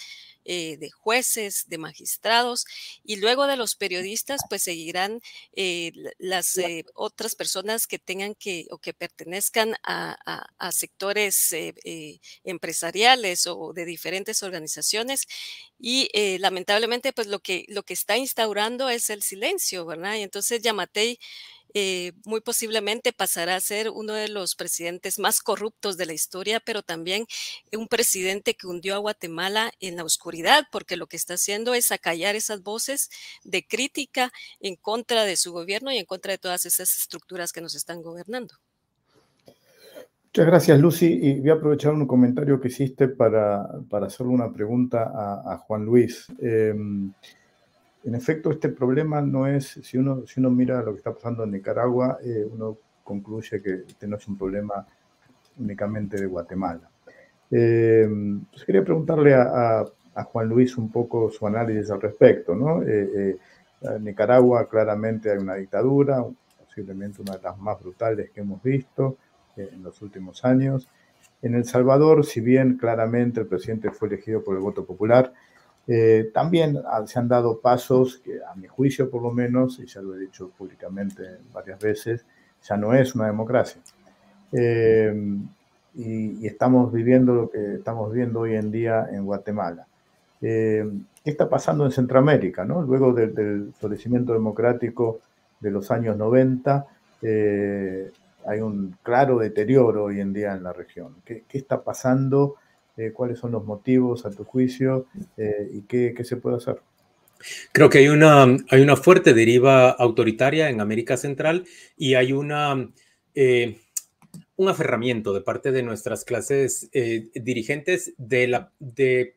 eh, de jueces, de magistrados y luego de los periodistas, pues seguirán eh, las eh, otras personas que tengan que o que pertenezcan a, sectores empresariales o de diferentes organizaciones y lamentablemente pues lo que, lo que está instaurando es el silencio, ¿verdad? Y entonces Yamatei eh, muy posiblemente pasará a ser uno de los presidentes más corruptos de la historia, pero también un presidente que hundió a Guatemala en la oscuridad, porque lo que está haciendo es acallar esas voces de crítica en contra de su gobierno y en contra de todas esas estructuras que nos están gobernando. Muchas gracias, Lucy. Y voy a aprovechar un comentario que hiciste para, para hacerle una pregunta a, Juan Luis. Em, en efecto, este problema no es, si uno, si uno mira lo que está pasando en Nicaragua, eh, uno concluye que este no es un problema únicamente de Guatemala. Eh, pues quería preguntarle a, Juan Luis un poco su análisis al respecto. Eh, en Nicaragua claramente hay una dictadura, posiblemente una de las más brutales que hemos visto en los últimos años. En El Salvador, si bien claramente el presidente fue elegido por el voto popular, eh, también se han dado pasos que, a mi juicio por lo menos, y ya lo he dicho públicamente varias veces, ya no es una democracia. Eh, y, estamos viviendo lo que estamos viendo hoy en día en Guatemala. Eh, ¿Qué está pasando en Centroamérica? No? Luego del, florecimiento democrático de los años 90, hay un claro deterioro hoy en día en la región. ¿Qué, qué está pasando? Eh, cuáles son los motivos a tu juicio eh, y qué, se puede hacer. Creo que hay una, hay una fuerte deriva autoritaria en América Central y hay una, eh, un aferramiento de parte de nuestras clases dirigentes de la... De,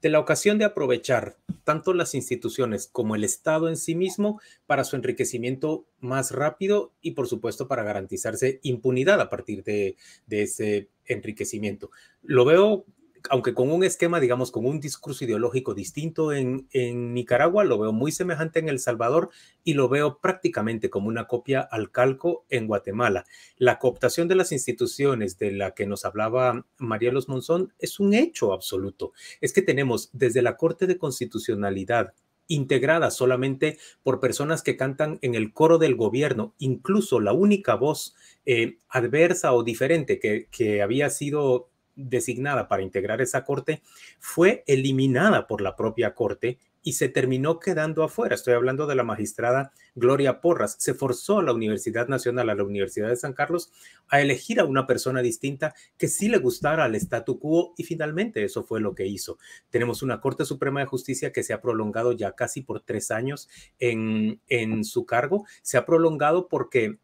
de la ocasión de aprovechar tanto las instituciones como el Estado en sí mismo para su enriquecimiento más rápido y por supuesto para garantizarse impunidad a partir de, de ese enriquecimiento. Lo veo aunque con un esquema, digamos, con un discurso ideológico distinto en, Nicaragua, lo veo muy semejante en El Salvador y lo veo prácticamente como una copia al calco en Guatemala. La cooptación de las instituciones de la que nos hablaba María Los Monzón es un hecho absoluto. Es que tenemos desde la Corte de Constitucionalidad integrada solamente por personas que cantan en el coro del gobierno. Incluso la única voz eh, adversa o diferente que había sido designada para integrar esa corte fue eliminada por la propia corte y se terminó quedando afuera. Estoy hablando de la magistrada Gloria Porras. Se forzó a la Universidad Nacional, a la Universidad de San Carlos, a elegir a una persona distinta que sí le gustara al statu quo y finalmente eso fue lo que hizo. Tenemos una Corte Suprema de Justicia que se ha prolongado ya casi por tres años en, en su cargo. Se ha prolongado porque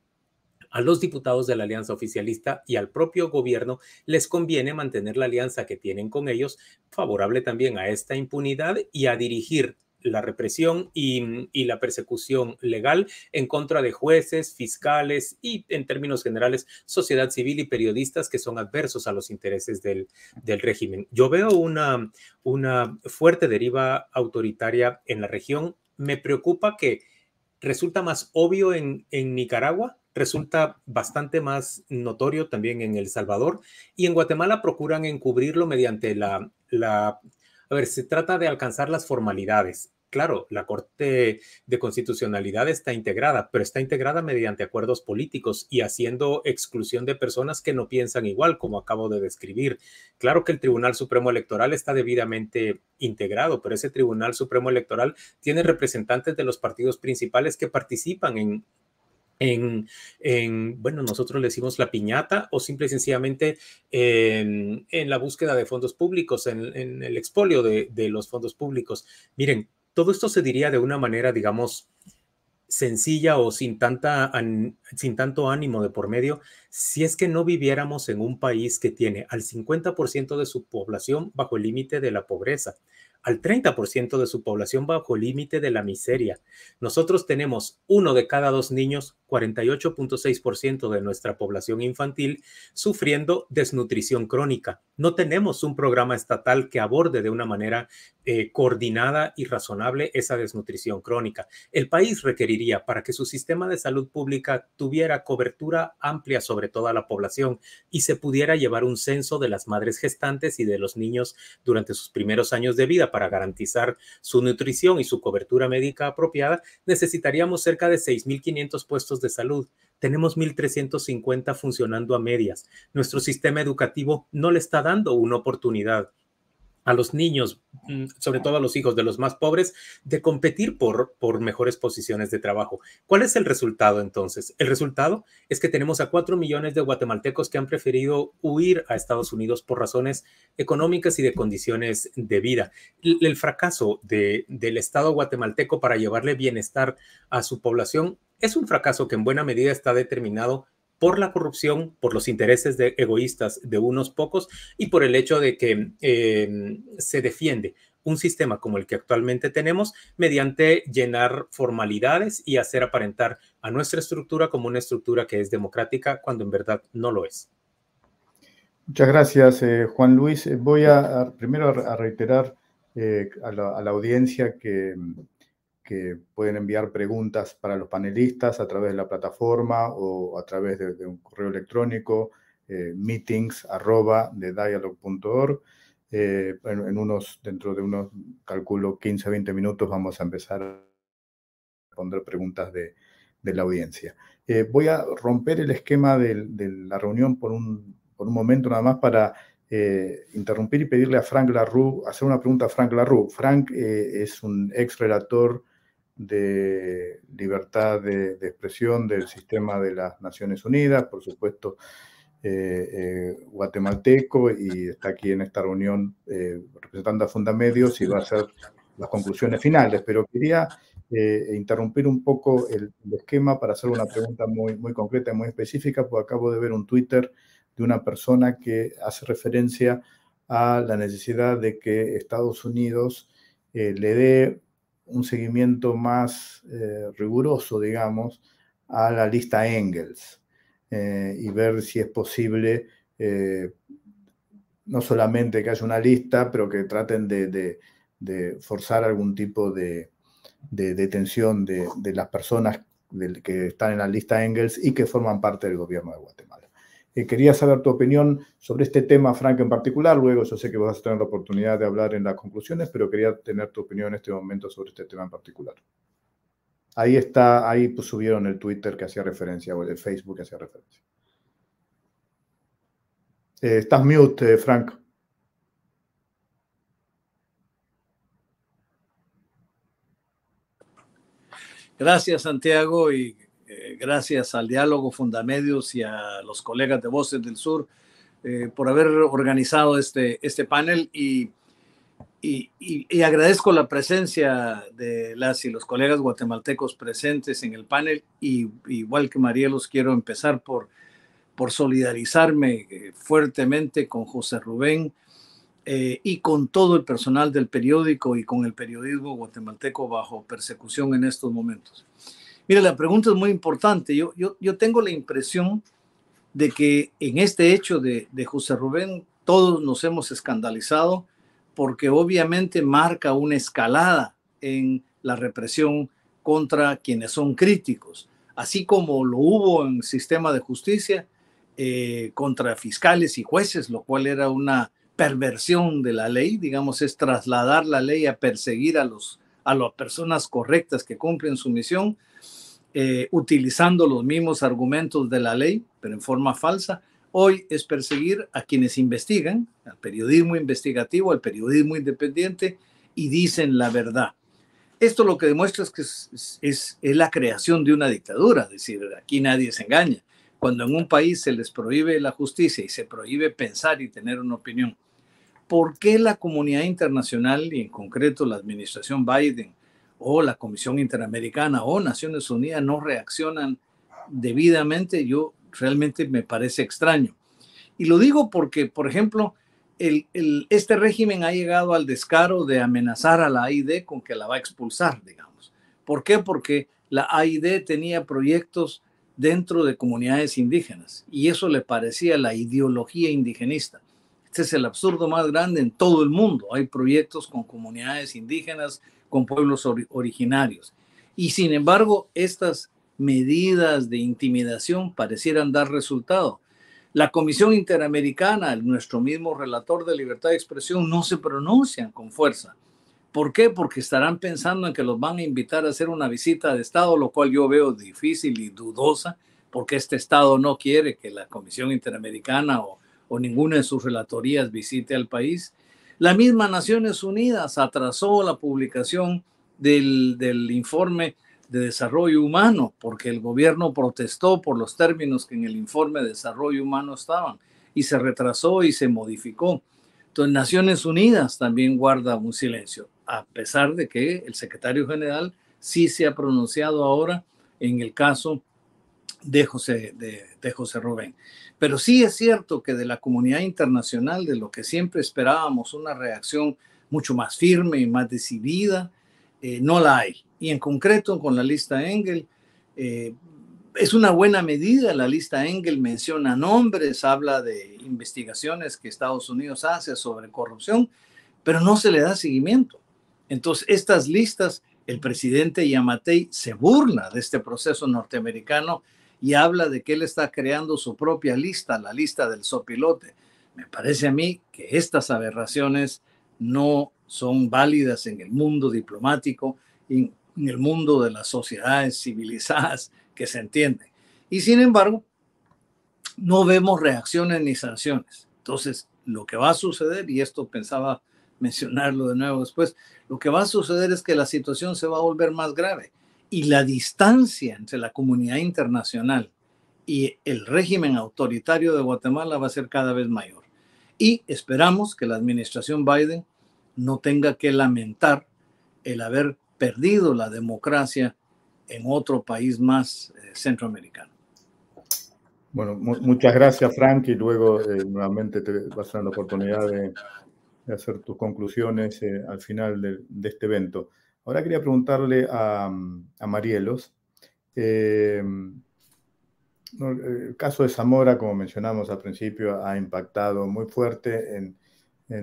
a los diputados de la alianza oficialista y al propio gobierno les conviene mantener la alianza que tienen con ellos, favorable también a esta impunidad y a dirigir la represión y, la persecución legal en contra de jueces, fiscales y, en términos generales, sociedad civil y periodistas que son adversos a los intereses del, régimen. Yo veo una, una fuerte deriva autoritaria en la región. Me preocupa que resulta más obvio en Nicaragua resulta bastante más notorio también en El Salvador y en Guatemala procuran encubrirlo mediante la, la a ver, se trata de alcanzar las formalidades. Claro, la Corte de Constitucionalidad está integrada, pero está integrada mediante acuerdos políticos y haciendo exclusión de personas que no piensan igual, como acabo de describir. Claro que el Tribunal Supremo Electoral está debidamente integrado, pero ese Tribunal Supremo Electoral tiene representantes de los partidos principales que participan en en, bueno, nosotros le decimos la piñata o simple y sencillamente en, la búsqueda de fondos públicos, en, el expolio de, los fondos públicos. Miren, todo esto se diría de una manera, digamos, sencilla o sin, tanta, sin tanto ánimo de por medio, si es que no viviéramos en un país que tiene al 50% de su población bajo el límite de la pobreza, al 30% de su población bajo el límite de la miseria. Nosotros tenemos uno de cada dos niños 48.6% de nuestra población infantil sufriendo desnutrición crónica. No tenemos un programa estatal que aborde de una manera eh, coordinada y razonable esa desnutrición crónica. El país requeriría, para que su sistema de salud pública tuviera cobertura amplia sobre toda la población y se pudiera llevar un censo de las madres gestantes y de los niños durante sus primeros años de vida para garantizar su nutrición y su cobertura médica apropiada, necesitaríamos cerca de 6.500 puestos de salud, tenemos 1.350 funcionando a medias. Nuestro sistema educativo no le está dando una oportunidad a los niños, mm, sobre todo a los hijos de los más pobres, de competir por, por mejores posiciones de trabajo. ¿Cuál es el resultado entonces? El resultado es que tenemos a cuatro millones de guatemaltecos que han preferido huir a Estados Unidos por razones económicas y de condiciones de vida. El, fracaso del Estado guatemalteco para llevarle bienestar a su población es un fracaso que en buena medida está determinado por la corrupción, por los intereses de egoístas de unos pocos y por el hecho de que eh, se defiende un sistema como el que actualmente tenemos mediante llenar formalidades y hacer aparentar a nuestra estructura como una estructura que es democrática cuando en verdad no lo es. Muchas gracias, eh, Juan Luis. Eh, voy a, primero a reiterar a, la, audiencia que que pueden enviar preguntas para los panelistas a través de la plataforma o a través de, un correo electrónico, eh, meetings.org. Eh, en, unos, dentro de unos, calculo, 15, 20 minutos vamos a empezar a responder preguntas de, la audiencia. Eh, voy a romper el esquema de, la reunión por un, por un, momento nada más para interrumpir y pedirle a Frank Larue, hacer una pregunta a Frank Larue. Frank es un ex relator de libertad de, expresión del sistema de las Naciones Unidas, por supuesto eh, eh, guatemalteco, y está aquí en esta reunión eh, representando a Fundamedios y va a hacer las conclusiones finales. Pero quería interrumpir un poco el, esquema para hacer una pregunta muy, muy concreta y muy específica, porque acabo de ver un Twitter de una persona que hace referencia a la necesidad de que Estados Unidos le dé un seguimiento más eh, riguroso, digamos, a la lista Engels eh, y ver si es posible eh, no solamente que haya una lista, pero que traten de, forzar algún tipo de detención de, las personas que están en la lista Engels y que forman parte del gobierno de Guatemala. Eh, quería saber tu opinión sobre este tema, Frank, en particular. Luego yo sé que vas a tener la oportunidad de hablar en las conclusiones, pero quería tener tu opinión en este momento sobre este tema en particular. Ahí está, ahí pues, subieron el Twitter que hacía referencia o el Facebook que hacía referencia. Eh, estás mute, eh, Frank. Gracias, Santiago, y eh, gracias al diálogo Fundamedios y a los colegas de Voces del Sur eh, por haber organizado este, este panel y, y, agradezco la presencia de las y los colegas guatemaltecos presentes en el panel y igual que Marielos quiero empezar por, por solidarizarme eh, fuertemente con José Rubén. y con todo el personal del periódico y con el periodismo guatemalteco bajo persecución en estos momentos. Mira, la pregunta es muy importante. Yo, tengo la impresión de que en este hecho de, José Rubén todos nos hemos escandalizado porque obviamente marca una escalada en la represión contra quienes son críticos, así como lo hubo en el sistema de justicia eh, contra fiscales y jueces, lo cual era una perversión de la ley, digamos, es trasladar la ley a perseguir a, los, a las personas correctas que cumplen su misión. Eh, utilizando los mismos argumentos de la ley, pero en forma falsa. Hoy es perseguir a quienes investigan, al periodismo investigativo, al periodismo independiente, y dicen la verdad. Esto lo que demuestra es que es, es la creación de una dictadura, es decir, aquí nadie se engaña. Cuando en un país se les prohíbe la justicia y se prohíbe pensar y tener una opinión, ¿por qué la comunidad internacional y en concreto la administración Biden o la Comisión Interamericana o Naciones Unidas no reaccionan debidamente, yo realmente me parece extraño. Y lo digo porque, por ejemplo, este régimen ha llegado al descaro de amenazar a la AID con que la va a expulsar, digamos. ¿Por qué? Porque la AID tenía proyectos dentro de comunidades indígenas y eso le parecía la ideología indigenista. Este es el absurdo más grande en todo el mundo. Hay proyectos con comunidades indígenas con pueblos originarios. Y sin embargo, estas medidas de intimidación parecieran dar resultado. La Comisión Interamericana, nuestro mismo relator de libertad de expresión, no se pronuncian con fuerza. ¿Por qué? Porque estarán pensando en que los van a invitar a hacer una visita de Estado, lo cual yo veo difícil y dudosa, porque este Estado no quiere que la Comisión Interamericana o, o ninguna de sus relatorías visite al país. La misma Naciones Unidas atrasó la publicación del, del informe de desarrollo humano porque el gobierno protestó por los términos que en el informe de desarrollo humano estaban y se retrasó y se modificó. Entonces, Naciones Unidas también guarda un silencio, a pesar de que el secretario general sí se ha pronunciado ahora en el caso de José, de, Rubén. Pero sí es cierto que de la comunidad internacional, de lo que siempre esperábamos, una reacción mucho más firme y más decidida, eh, no la hay. Y en concreto con la lista Engel, eh, es una buena medida, la lista Engel menciona nombres, habla de investigaciones que Estados Unidos hace sobre corrupción, pero no se le da seguimiento. Entonces, estas listas, el presidente Yamatei se burla de este proceso norteamericano y habla de que él está creando su propia lista, la lista del sopilote. Me parece a mí que estas aberraciones no son válidas en el mundo diplomático, en, en el mundo de las sociedades civilizadas que se entiende. Y sin embargo, no vemos reacciones ni sanciones. Entonces, lo que va a suceder, y esto pensaba mencionarlo de nuevo después, lo que va a suceder es que la situación se va a volver más grave y la distancia entre la comunidad internacional y el régimen autoritario de Guatemala va a ser cada vez mayor. Y esperamos que la administración Biden no tenga que lamentar el haber perdido la democracia en otro país más eh, centroamericano. Bueno, muchas gracias Frank y luego eh, nuevamente te vas a dar la oportunidad de, hacer tus conclusiones eh, al final de este evento. Ahora quería preguntarle a, Marielos, eh, el caso de Zamora, como mencionamos al principio, ha impactado muy fuerte en,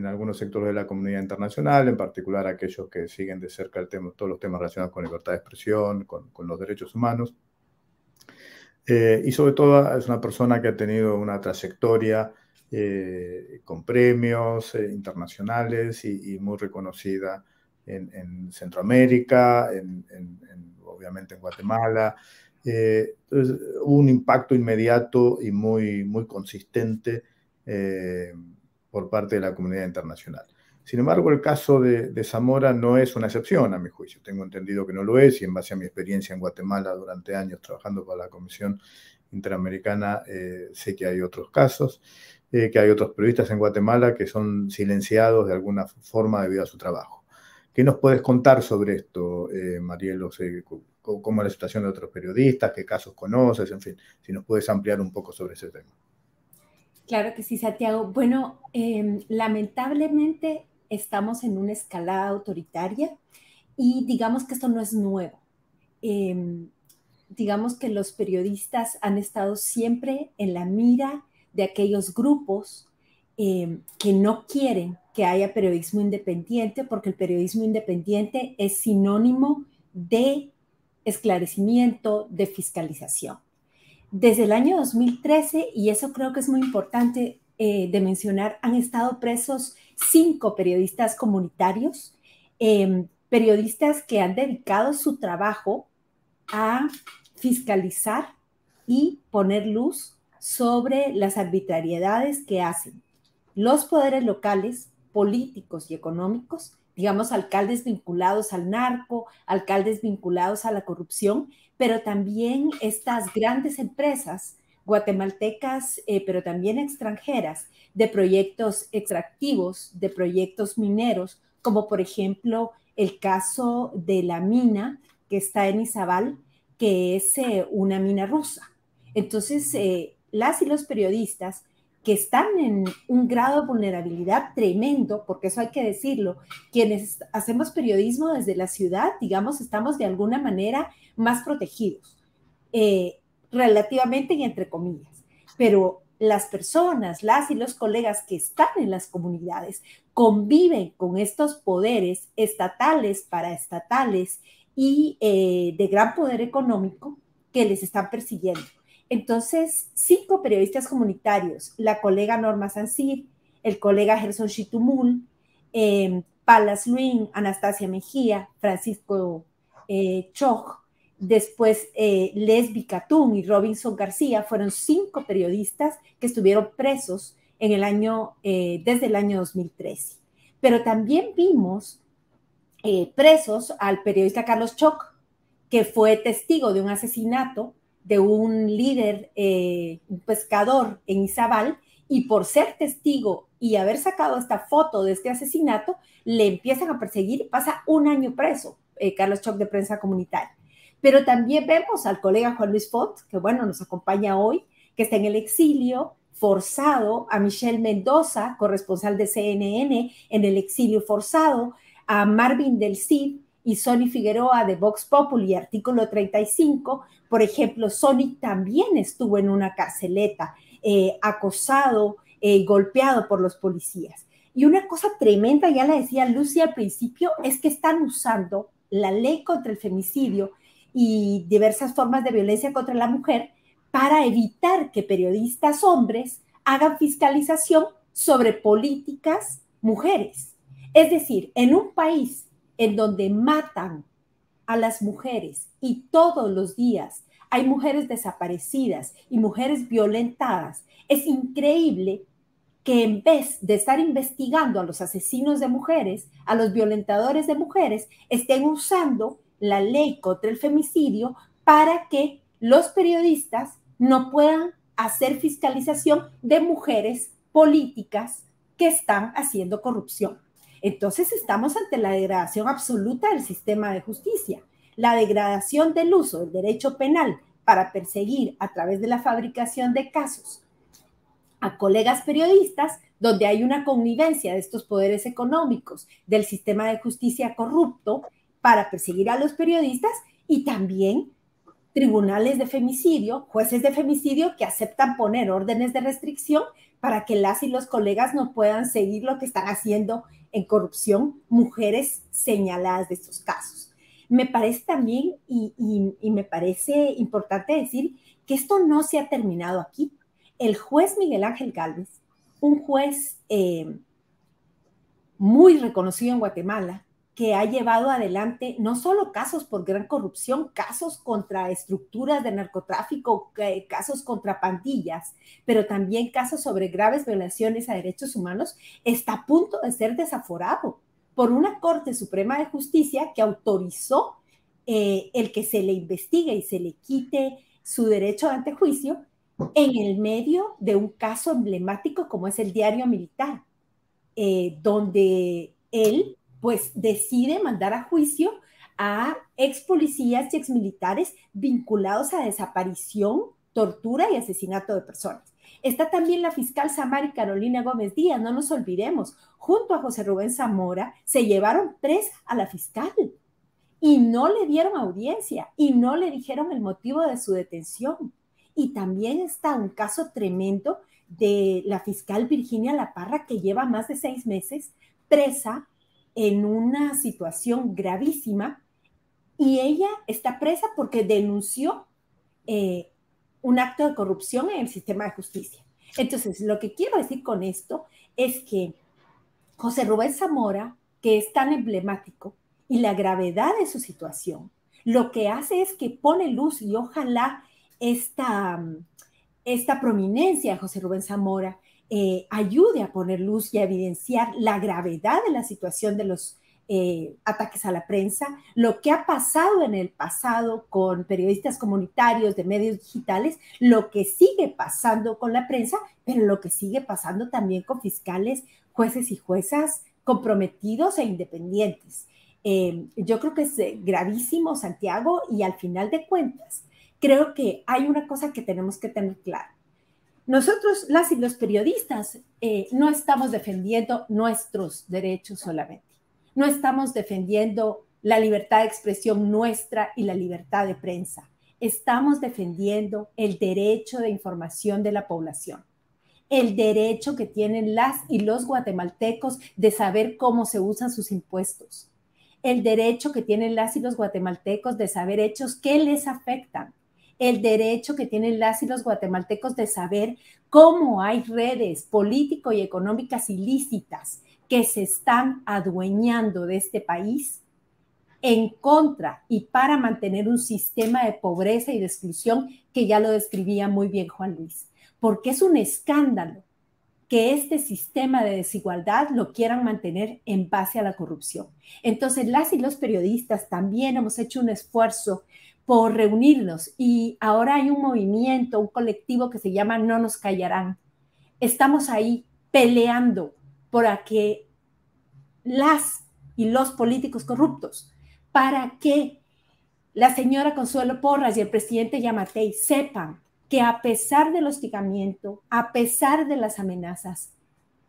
algunos sectores de la comunidad internacional, en particular aquellos que siguen de cerca tema, todos los temas relacionados con libertad de expresión, con, los derechos humanos. Eh, y sobre todo es una persona que ha tenido una trayectoria eh, con premios internacionales y, y, muy reconocida en, Centroamérica, obviamente en Guatemala. Eh, hubo un impacto inmediato y muy, muy consistente eh, por parte de la comunidad internacional. Sin embargo, el caso de, Zamora no es una excepción, a mi juicio. Tengo entendido que no lo es y en base a mi experiencia en Guatemala durante años trabajando para la Comisión Interamericana, eh, sé que hay otros casos, que hay otros periodistas en Guatemala que son silenciados de alguna forma debido a su trabajo. ¿Qué nos puedes contar sobre esto, eh, Marielo? ¿Cómo es la situación de otros periodistas? ¿Qué casos conoces? En fin, si nos puedes ampliar un poco sobre ese tema. Claro que sí, Santiago. Bueno, em, lamentablemente estamos en una escalada autoritaria y digamos que esto no es nuevo. Em, digamos que los periodistas han estado siempre en la mira de aquellos grupos Em, que no quieren que haya periodismo independiente, porque el periodismo independiente es sinónimo de esclarecimiento, de fiscalización. Desde el año 2013, y eso creo que es muy importante eh, de mencionar, han estado presos cinco periodistas comunitarios, em, periodistas que han dedicado su trabajo a fiscalizar y poner luz sobre las arbitrariedades que hacen los poderes locales, políticos y económicos, digamos, alcaldes vinculados al narco, alcaldes vinculados a la corrupción, pero también estas grandes empresas guatemaltecas, eh, pero también extranjeras, de proyectos extractivos, de proyectos mineros, como por ejemplo el caso de la mina que está en Izabal, que es eh, una mina rusa. Entonces, eh, las y los periodistas que están en un grado de vulnerabilidad tremendo, porque eso hay que decirlo, quienes hacemos periodismo desde la ciudad, digamos, estamos de alguna manera más protegidos, eh, relativamente y entre comillas, pero las personas, las y los colegas que están en las comunidades conviven con estos poderes estatales, estatales y eh, de gran poder económico que les están persiguiendo. Entonces, cinco periodistas comunitarios, la colega Norma Sancir, el colega Gerson Chitumul, eh, em, Palas Anastasia Mejía, Francisco eh, Choc, después eh, Lesbi Les y Robinson García, fueron cinco periodistas que estuvieron presos en el año, eh, desde el año 2013. Pero también vimos presos al periodista Carlos Choc, que fue testigo de un asesinato de un líder, eh, un pescador en Izabal, y por ser testigo y haber sacado esta foto de este asesinato, le empiezan a perseguir, pasa un año preso, eh, Carlos Choc de Prensa Comunitaria. Pero también vemos al colega Juan Luis Font, que bueno, nos acompaña hoy, que está en el exilio forzado, a Michelle Mendoza, corresponsal de CNN, en el exilio forzado, a Marvin del Cid, y Sony Figueroa de Vox Populi, artículo 35, por ejemplo, Sony también estuvo en una carceleta, eh, acosado, eh, y golpeado por los policías. Y una cosa tremenda, ya la decía Lucy al principio, es que están usando la ley contra el femicidio y diversas formas de violencia contra la mujer para evitar que periodistas hombres hagan fiscalización sobre políticas mujeres. Es decir, en un país en donde matan a las mujeres y todos los días hay mujeres desaparecidas y mujeres violentadas, es increíble que en vez de estar investigando a los asesinos de mujeres, a los violentadores de mujeres, estén usando la ley contra el femicidio para que los periodistas no puedan hacer fiscalización de mujeres políticas que están haciendo corrupción. Entonces estamos ante la degradación absoluta del sistema de justicia, la degradación del uso del derecho penal para perseguir a través de la fabricación de casos a colegas periodistas donde hay una connivencia de estos poderes económicos, del sistema de justicia corrupto para perseguir a los periodistas y también tribunales de femicidio, jueces de femicidio que aceptan poner órdenes de restricción para que las y los colegas no puedan seguir lo que están haciendo en corrupción, mujeres señaladas de estos casos. Me parece también, y, me parece importante decir, que esto no se ha terminado aquí. El juez Miguel Ángel Gálvez, un juez eh, muy reconocido en Guatemala, que ha llevado adelante no solo casos por gran corrupción, casos contra estructuras de narcotráfico, eh, casos contra pandillas, pero también casos sobre graves violaciones a derechos humanos, está a punto de ser desaforado por una Corte Suprema de Justicia que autorizó eh, el que se le investigue y se le quite su derecho de antejuicio en el medio de un caso emblemático como es el diario militar, eh, donde él pues decide mandar a juicio a ex policías y ex militares vinculados a desaparición, tortura y asesinato de personas. Está también la fiscal Samari Carolina Gómez Díaz, no nos olvidemos, junto a José Rubén Zamora, se llevaron presa a la fiscal y no le dieron audiencia y no le dijeron el motivo de su detención. Y también está un caso tremendo de la fiscal Virginia Laparra, que lleva más de seis meses presa en una situación gravísima y ella está presa porque denunció eh, un acto de corrupción en el sistema de justicia. Entonces, lo que quiero decir con esto es que José Rubén Zamora, que es tan emblemático y la gravedad de su situación, lo que hace es que pone luz y ojalá esta, esta prominencia de José Rubén Zamora eh, ayude a poner luz y a evidenciar la gravedad de la situación de los eh, ataques a la prensa, lo que ha pasado en el pasado con periodistas comunitarios de medios digitales, lo que sigue pasando con la prensa, pero lo que sigue pasando también con fiscales, jueces y juezas comprometidos e independientes. Em, yo creo que es eh, gravísimo, Santiago, y al final de cuentas, creo que hay una cosa que tenemos que tener clara. Nosotros, las y los periodistas, eh, no estamos defendiendo nuestros derechos solamente. No estamos defendiendo la libertad de expresión nuestra y la libertad de prensa. Estamos defendiendo el derecho de información de la población, el derecho que tienen las y los guatemaltecos de saber cómo se usan sus impuestos, el derecho que tienen las y los guatemaltecos de saber hechos que les afectan, el derecho que tienen las y los guatemaltecos de saber cómo hay redes político y económicas ilícitas que se están adueñando de este país en contra y para mantener un sistema de pobreza y de exclusión que ya lo describía muy bien Juan Luis, porque es un escándalo que este sistema de desigualdad lo quieran mantener en base a la corrupción. Entonces, las y los periodistas también hemos hecho un esfuerzo por reunirnos. Y ahora hay un movimiento, un colectivo que se llama No nos callarán. Estamos ahí peleando para que las y los políticos corruptos, para que la señora Consuelo Porras y el presidente Yamatei sepan que a pesar del hostigamiento, a pesar de las amenazas,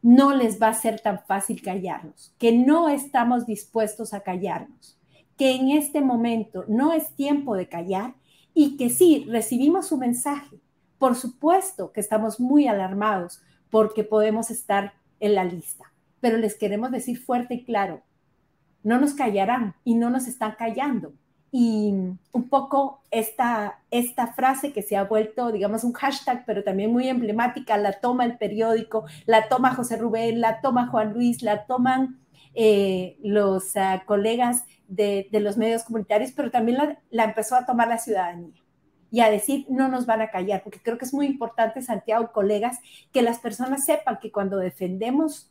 no les va a ser tan fácil callarnos, que no estamos dispuestos a callarnos que en este momento no es tiempo de callar y que sí recibimos su mensaje. Por supuesto que estamos muy alarmados porque podemos estar en la lista, pero les queremos decir fuerte y claro, no nos callarán y no nos están callando. Y un poco esta, esta frase que se ha vuelto, digamos, un hashtag, pero también muy emblemática, la toma el periódico, la toma José Rubén, la toma Juan Luis, la toman eh, los ah, colegas de, los medios comunitarios, pero también la, empezó a tomar la ciudadanía y a decir no nos van a callar, porque creo que es muy importante, Santiago, colegas, que las personas sepan que cuando defendemos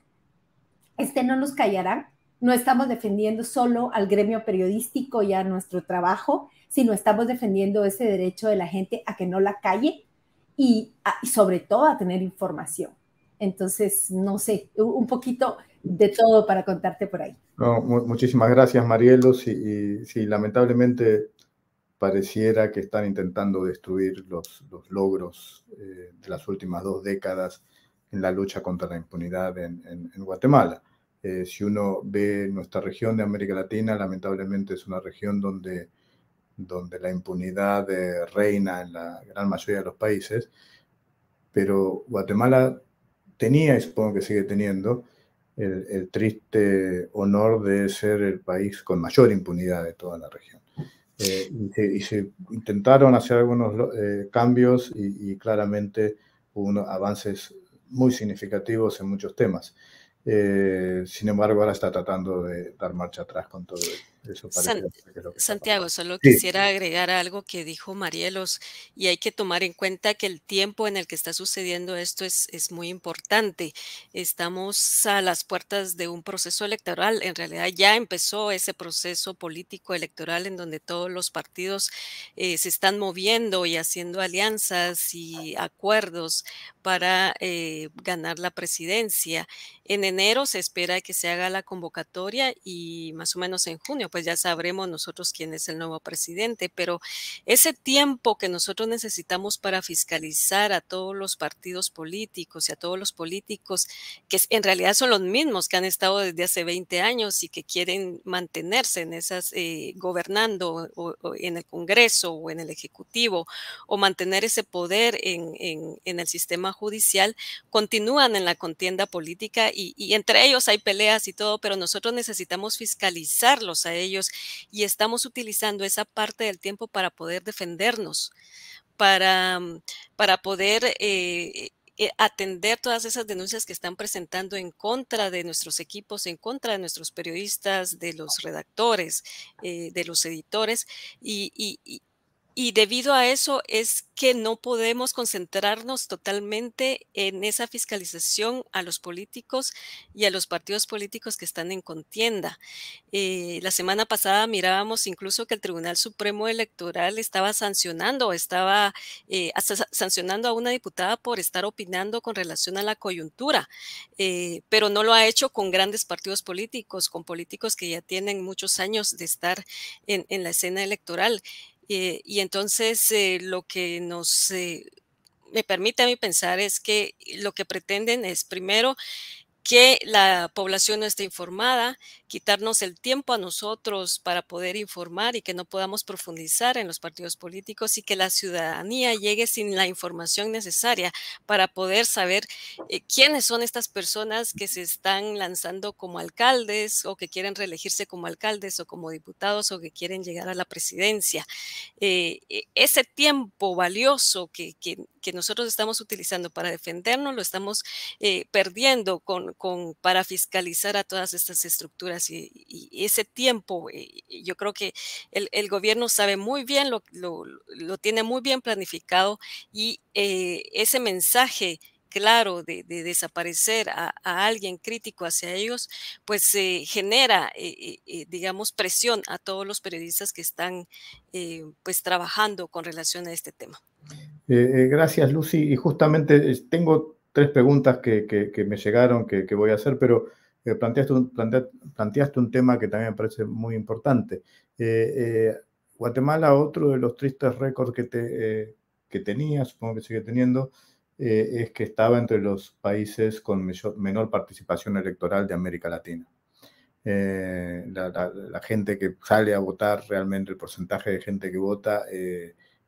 este no nos callarán, no estamos defendiendo solo al gremio periodístico y a nuestro trabajo, sino estamos defendiendo ese derecho de la gente a que no la calle y sobre todo a tener información. Entonces, no sé, un poquito de todo para contarte por ahí. muchísimas gracias, Marielos. Y, lamentablemente pareciera que están intentando destruir los, logros eh, de las últimas dos décadas en la lucha contra la impunidad en, Guatemala. Eh, si uno ve nuestra región de América Latina, lamentablemente es una región donde, donde la impunidad eh, reina en la gran mayoría de los países, pero Guatemala tenía, y supongo que sigue teniendo, el, triste honor de ser el país con mayor impunidad de toda la región. Eh, y, se, intentaron hacer algunos eh, cambios y, claramente hubo avances muy significativos en muchos temas. Eh, sin embargo, ahora está tratando de dar marcha atrás con todo esto. Santiago, solo quisiera agregar algo que dijo Marielos y hay que tomar en cuenta que el tiempo en el que está sucediendo esto es, es muy importante. Estamos a las puertas de un proceso electoral. En realidad ya empezó ese proceso político electoral en donde todos los partidos eh, se están moviendo y haciendo alianzas y acuerdos para eh, ganar la presidencia. En enero se espera que se haga la convocatoria y más o menos en junio pues ya sabremos nosotros quién es el nuevo presidente, pero ese tiempo que nosotros necesitamos para fiscalizar a todos los partidos políticos y a todos los políticos, que en realidad son los mismos que han estado desde hace 20 años y que quieren mantenerse en esas, eh, gobernando en el Congreso o en el Ejecutivo, o mantener ese poder en, en, el sistema judicial, continúan en la contienda política y, entre ellos hay peleas y todo, pero nosotros necesitamos fiscalizarlos a ellos y estamos utilizando esa parte del tiempo para poder defendernos, para, mm, para poder... Eh, eh, atender todas esas denuncias que están presentando en contra de nuestros equipos, en contra de nuestros periodistas, de los redactores, eh, de los editores, y, y debido a eso es que no podemos concentrarnos totalmente en esa fiscalización a los políticos y a los partidos políticos que están en contienda. Eh, la semana pasada mirábamos incluso que el Tribunal Supremo Electoral estaba sancionando, estaba eh, sancionando a una diputada por estar opinando con relación a la coyuntura, eh, pero no lo ha hecho con grandes partidos políticos, con políticos que ya tienen muchos años de estar en la escena electoral. Eh, y entonces eh, lo que nos eh, me permite a mí pensar es que lo que pretenden es primero que la población no esté informada, quitarnos el tiempo a nosotros para poder informar y que no podamos profundizar en los partidos políticos y que la ciudadanía llegue sin la información necesaria para poder saber eh, quiénes son estas personas que se están lanzando como alcaldes o que quieren reelegirse como alcaldes o como diputados o que quieren llegar a la presidencia. Eh, e, ese tiempo valioso que, nosotros estamos utilizando para defendernos lo estamos eh, perdiendo con, para fiscalizar a todas estas estructuras y, ese tiempo, eh, yo creo que el, gobierno sabe muy bien, lo, lo, tiene muy bien planificado y eh, ese mensaje claro de, desaparecer a, alguien crítico hacia ellos, pues genera, eh, digamos, presión a todos los periodistas que están pues trabajando con relación a este tema. gracias, Lucy. Y justamente tengo tres preguntas que, me llegaron que, voy a hacer, pero eh, planteaste, un, planteaste, un, tema que también me parece muy importante. Eh, eh, Guatemala, otro de los tristes récords que, te, que tenía, supongo que sigue teniendo, es que estaba entre los países con menor participación electoral de América Latina. la, gente que sale a votar, realmente el porcentaje de gente que vota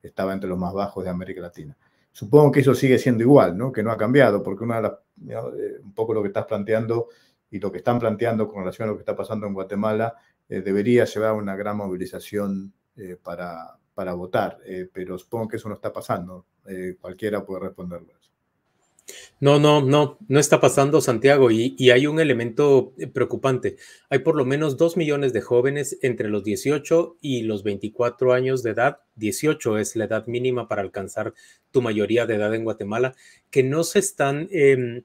estaba entre los más bajos de América Latina. Supongo que eso sigue siendo igual, ¿no? que no ha cambiado, porque una de un poco lo que estás planteando y lo que están planteando con relación a lo que está pasando en Guatemala eh, debería llevar a una gran movilización eh, para, para, votar, eh, pero supongo que eso no está pasando. cualquiera puede responderlo. No, no, no, no está pasando, Santiago, y, y, hay un elemento preocupante. Hay por lo menos dos millones de jóvenes entre los 18 y los 24 años de edad, 18 es la edad mínima para alcanzar tu mayoría de edad en Guatemala, que no se están em,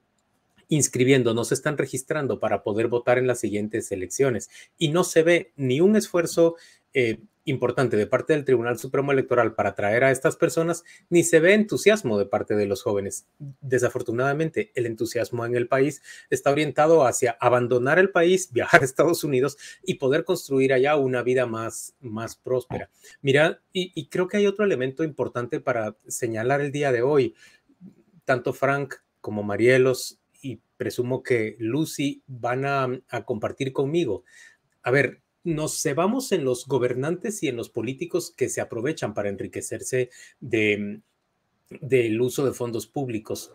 inscribiendo, no se están registrando para poder votar en las siguientes elecciones. Y no se ve ni un esfuerzo eh, importante de parte del Tribunal Supremo Electoral para atraer a estas personas, ni se ve entusiasmo de parte de los jóvenes. Desafortunadamente, el entusiasmo en el país está orientado hacia abandonar el país, viajar a Estados Unidos y poder construir allá una vida más, más próspera. Mira, y creo que hay otro elemento importante para señalar el día de hoy. Tanto Frank como Marielos presumo que Lucy van mm, a, compartir conmigo. A ver, nos cebamos en los gobernantes y en los políticos que se aprovechan para enriquecerse mm, del uso de fondos públicos,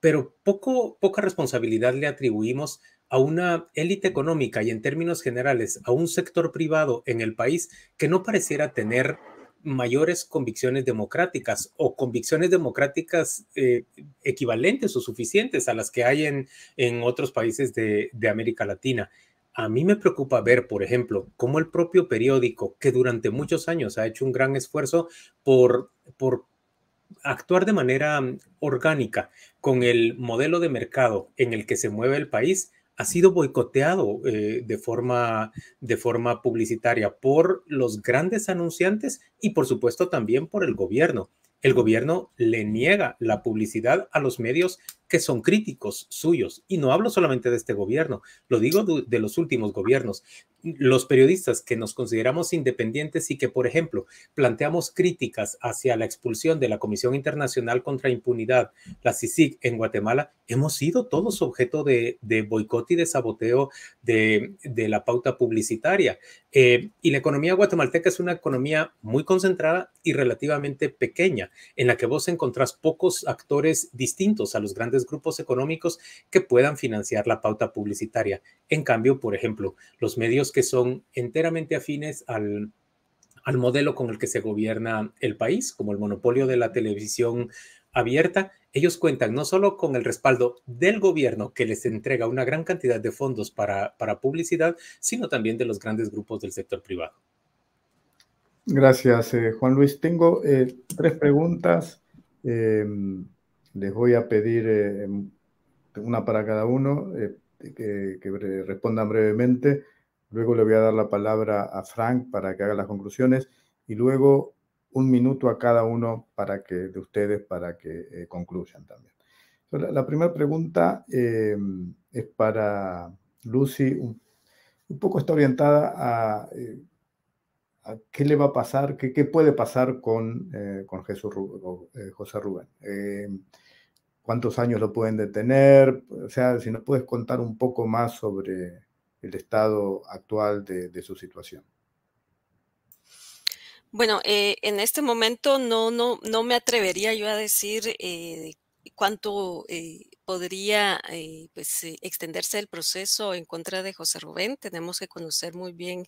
pero poco, poca responsabilidad le atribuimos a una élite económica y en términos generales a un sector privado en el país que no pareciera tener mayores convicciones democráticas o convicciones democráticas eh, equivalentes o suficientes a las que hay en, otros países de, América Latina. A mí me preocupa ver, por ejemplo, cómo el propio periódico, que durante muchos años ha hecho un gran esfuerzo por, por actuar de manera orgánica con el modelo de mercado en el que se mueve el país, ha sido boicoteado eh, de, forma, de forma publicitaria por los grandes anunciantes y por supuesto también por el gobierno. El gobierno le niega la publicidad a los medios que son críticos suyos. Y no hablo solamente de este gobierno, lo digo de los últimos gobiernos los periodistas que nos consideramos independientes y que, por ejemplo, planteamos críticas hacia la expulsión de la Comisión Internacional contra Impunidad, la CICIG, en Guatemala, hemos sido todos objeto de, boicot y de saboteo de, la pauta publicitaria. Eh, y la economía guatemalteca es una economía muy concentrada y relativamente pequeña, en la que vos encontrás pocos actores distintos a los grandes grupos económicos que puedan financiar la pauta publicitaria. En cambio, por ejemplo, los medios que son enteramente afines al, modelo con el que se gobierna el país, como el monopolio de la televisión abierta, ellos cuentan no solo con el respaldo del gobierno que les entrega una gran cantidad de fondos para, publicidad, sino también de los grandes grupos del sector privado. Gracias, eh, Juan Luis. Tengo eh, tres preguntas. Em, les voy a pedir eh, em, una para cada uno, que, respondan brevemente. Luego le voy a dar la palabra a Frank para que haga las conclusiones y luego un minuto a cada uno para que, de ustedes para que eh, concluyan también. La, primera pregunta eh, es para Lucy, un, poco está orientada a, eh, a, qué le va a pasar, qué, puede pasar con, con Jesús José Rubén. ¿Cuántos años lo pueden detener? O sea, si nos puedes contar un poco más sobre, el estado actual de, su situación? Bueno, eh, en este momento no, no, no me atrevería yo a decir eh, cuánto eh, podría eh, pues, eh, extenderse el proceso en contra de José Rubén. Tenemos que conocer muy bien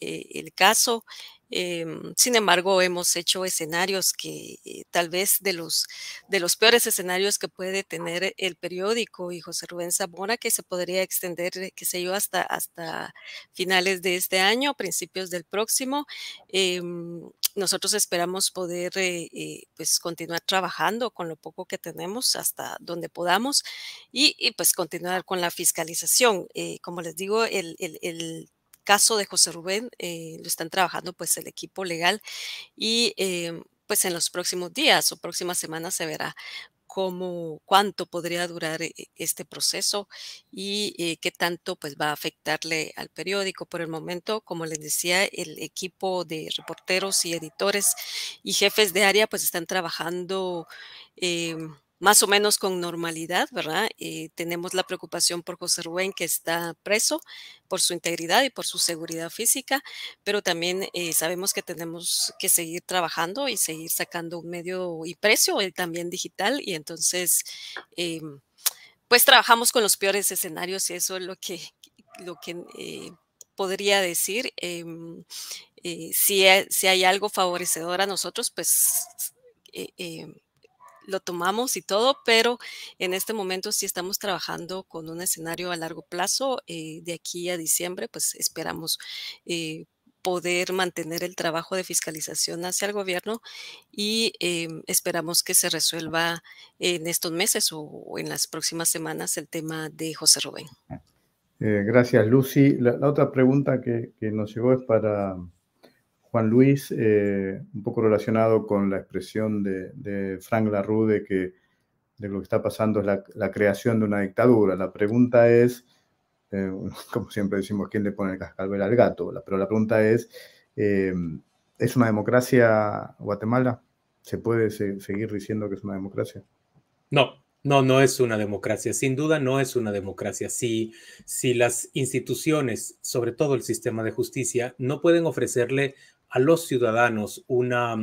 eh, el caso. Em, sin embargo, hemos hecho escenarios que tal vez de los, peores escenarios que puede tener el periódico y José Rubén Zamora, que se podría extender, qué sé yo, hasta, hasta finales de este año, principios del próximo. Em, nosotros esperamos poder eh, eh, pues continuar trabajando con lo poco que tenemos hasta donde podamos y, pues continuar con la fiscalización. Eh, como les digo, el, el, caso de José Rubén lo están trabajando pues el equipo legal y pues en los próximos días o próximas semanas se verá cómo, cuánto podría durar e, e, este proceso y eh, qué tanto pues, va a afectarle al periódico. Por el momento, como les decía, el equipo de reporteros y editores y jefes de área pues están trabajando eh, más o menos con normalidad, ¿verdad? Eh, tenemos la preocupación por José Rubén, que está preso por su integridad y por su seguridad física, pero también eh, sabemos que tenemos que seguir trabajando y seguir sacando un medio y precio, eh, también digital, y entonces, pues trabajamos con los peores escenarios y eso es lo que, lo que podría decir. Si, si, hay algo favorecedor a nosotros, pues lo tomamos y todo, pero en este momento sí estamos trabajando con un escenario a largo plazo. Eh, de aquí a diciembre, pues esperamos eh, poder mantener el trabajo de fiscalización hacia el gobierno y eh, esperamos que se resuelva en estos meses o, en las próximas semanas el tema de José Rubén. gracias, Lucy. La, otra pregunta que, nos llegó es para Juan Luis, eh, un poco relacionado con la expresión de, Frank Larru de que de lo que está pasando es la, creación de una dictadura. La pregunta es, eh, como siempre decimos, ¿quién le pone el cascabel al gato? pero la pregunta es, em, ¿es una democracia Guatemala? ¿Se puede seguir diciendo que es una democracia? No, no, no es una democracia. Sin duda no es una democracia. Si, si las instituciones, sobre todo el sistema de justicia, no pueden ofrecerle a los ciudadanos una,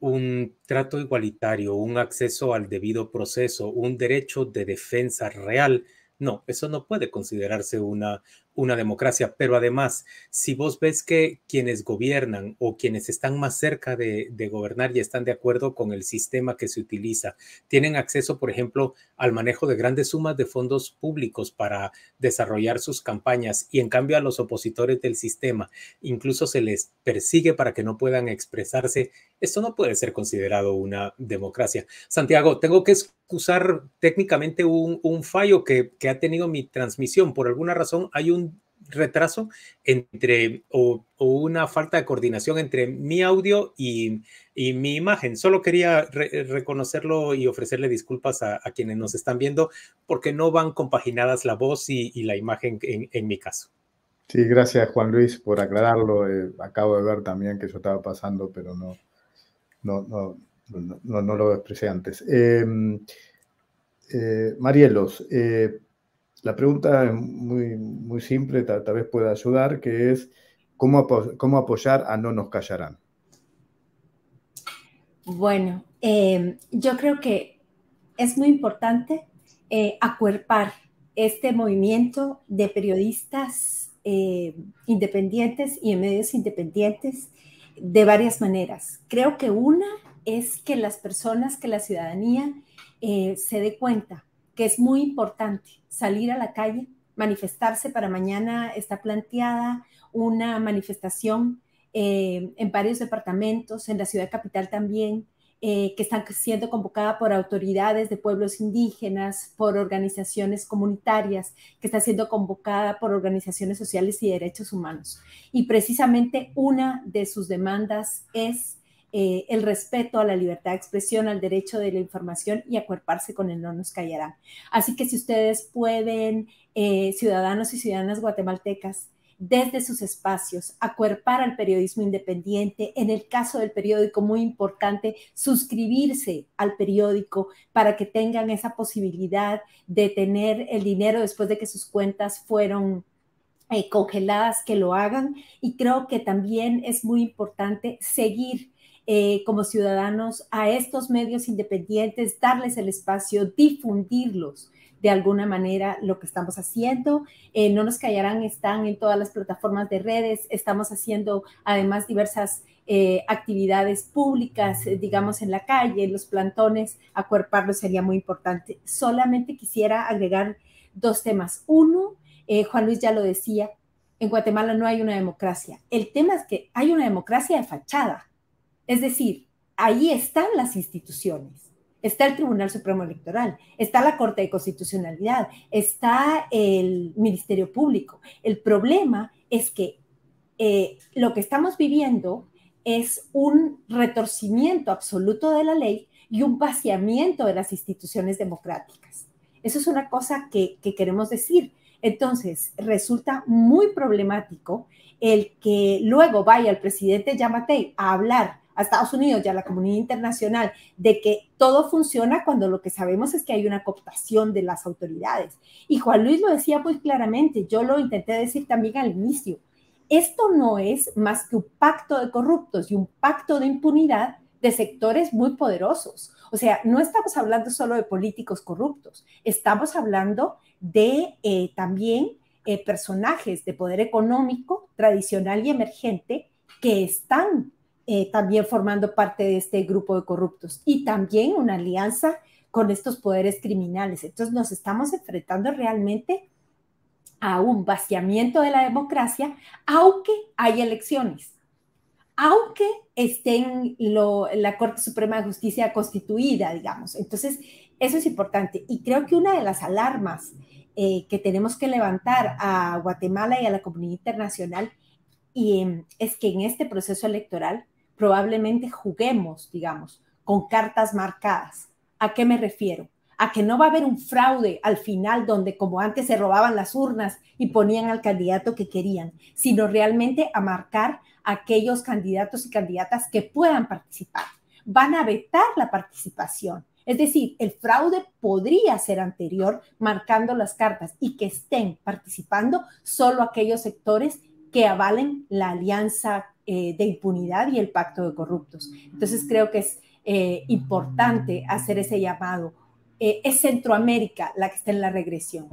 un trato igualitario, un acceso al debido proceso, un derecho de defensa real. No, eso no puede considerarse una, una democracia, pero además, si vos ves que quienes gobiernan o quienes están más cerca de, gobernar y están de acuerdo con el sistema que se utiliza, tienen acceso, por ejemplo, al manejo de grandes sumas de fondos públicos para desarrollar sus campañas y en cambio a los opositores del sistema incluso se les persigue para que no puedan expresarse, esto no puede ser considerado una democracia. Santiago, tengo que usar técnicamente un, fallo que, ha tenido mi transmisión. Por alguna razón hay un retraso entre o, una falta de coordinación entre mi audio y, mi imagen. Solo quería reconocerlo y ofrecerle disculpas a, quienes nos están viendo porque no van compaginadas la voz y, la imagen en, mi caso. Sí, gracias Juan Luis por aclararlo. Eh, acabo de ver también que yo estaba pasando, pero no, no, no, no, lo expresé antes. Em, eh, Marielos, eh, la pregunta es muy, muy simple, tal, vez pueda ayudar, que es ¿cómo, cómo apoyar a No nos callarán? Bueno, em, yo creo que es muy importante eh, acuerpar este movimiento de periodistas independientes y en medios independientes de varias maneras. Creo que una es que las personas, que la ciudadanía eh, se dé cuenta que es muy importante salir a la calle, manifestarse. Para mañana está planteada una manifestación eh, en varios departamentos, en la ciudad capital también, eh, que está siendo convocada por autoridades de pueblos indígenas, por organizaciones comunitarias, que está siendo convocada por organizaciones sociales y derechos humanos. Y precisamente una de sus demandas es eh, el respeto a la libertad de expresión, al derecho de la información y acuerparse con el no nos callarán. Así que si ustedes pueden, eh, ciudadanos y ciudadanas guatemaltecas, desde sus espacios, acuerpar al periodismo independiente, en el caso del periódico muy importante, suscribirse al periódico para que tengan esa posibilidad de tener el dinero después de que sus cuentas fueron eh, congeladas, que lo hagan. Y creo que también es muy importante seguir eh, como ciudadanos a estos medios independientes, darles el espacio, difundirlos de alguna manera lo que estamos haciendo. Eh, no nos callarán, están en todas las plataformas de redes, estamos haciendo además diversas eh, actividades públicas, digamos en la calle, en los plantones, acuerparlos sería muy importante. Solamente quisiera agregar dos temas. Uno, Juan Luis ya lo decía, en Guatemala no hay una democracia. El tema es que hay una democracia de fachada. Es decir, ahí están las instituciones. Está el Tribunal Supremo Electoral, está la Corte de Constitucionalidad, está el Ministerio Público. El problema es que eh, lo que estamos viviendo es un retorcimiento absoluto de la ley y un vaciamiento de las instituciones democráticas. Eso es una cosa que, que queremos decir. Entonces, resulta muy problemático el que luego vaya el presidente Yamatei a hablar a Estados Unidos y a la comunidad internacional de que todo funciona cuando lo que sabemos es que hay una cooptación de las autoridades. Y Juan Luis lo decía muy claramente, yo lo intenté decir también al inicio, esto no es más que un pacto de corruptos y un pacto de impunidad de sectores muy poderosos. O sea, no estamos hablando solo de políticos corruptos, estamos hablando de eh, también eh, personajes de poder económico tradicional y emergente que están eh, también formando parte de este grupo de corruptos y también una alianza con estos poderes criminales. Entonces nos estamos enfrentando realmente a un vaciamiento de la democracia, aunque hay elecciones, aunque estén la Corte Suprema de Justicia constituida, digamos. Entonces, eso es importante. Y creo que una de las alarmas eh, que tenemos que levantar a Guatemala y a la comunidad internacional em, es que en este proceso electoral probablemente juguemos, digamos, con cartas marcadas. ¿A qué me refiero? A que no va a haber un fraude al final donde como antes se robaban las urnas y ponían al candidato que querían, sino realmente a marcar aquellos candidatos y candidatas que puedan participar. Van a vetar la participación. Es decir, el fraude podría ser anterior marcando las cartas y que estén participando solo aquellos sectores que avalen la alianza eh, de impunidad y el pacto de corruptos. Entonces creo que es eh, importante hacer ese llamado. Eh, es Centroamérica la que está en la regresión.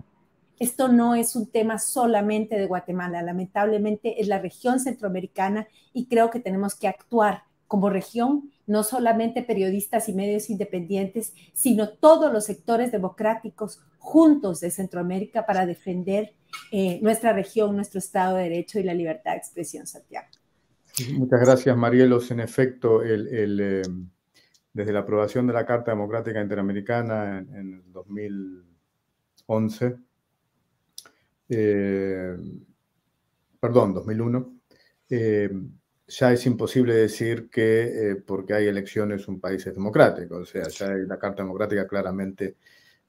Esto no es un tema solamente de Guatemala, lamentablemente es la región centroamericana y creo que tenemos que actuar como región, no solamente periodistas y medios independientes, sino todos los sectores democráticos juntos de Centroamérica para defender nuestra región, nuestro Estado de Derecho y la libertad de expresión, Santiago. Muchas gracias, Marielos. En efecto, eh, desde la aprobación de la Carta Democrática Interamericana en, 2011, eh, perdón, 2001, eh, ya es imposible decir que porque hay elecciones un país es democrático. O sea, ya la Carta Democrática claramente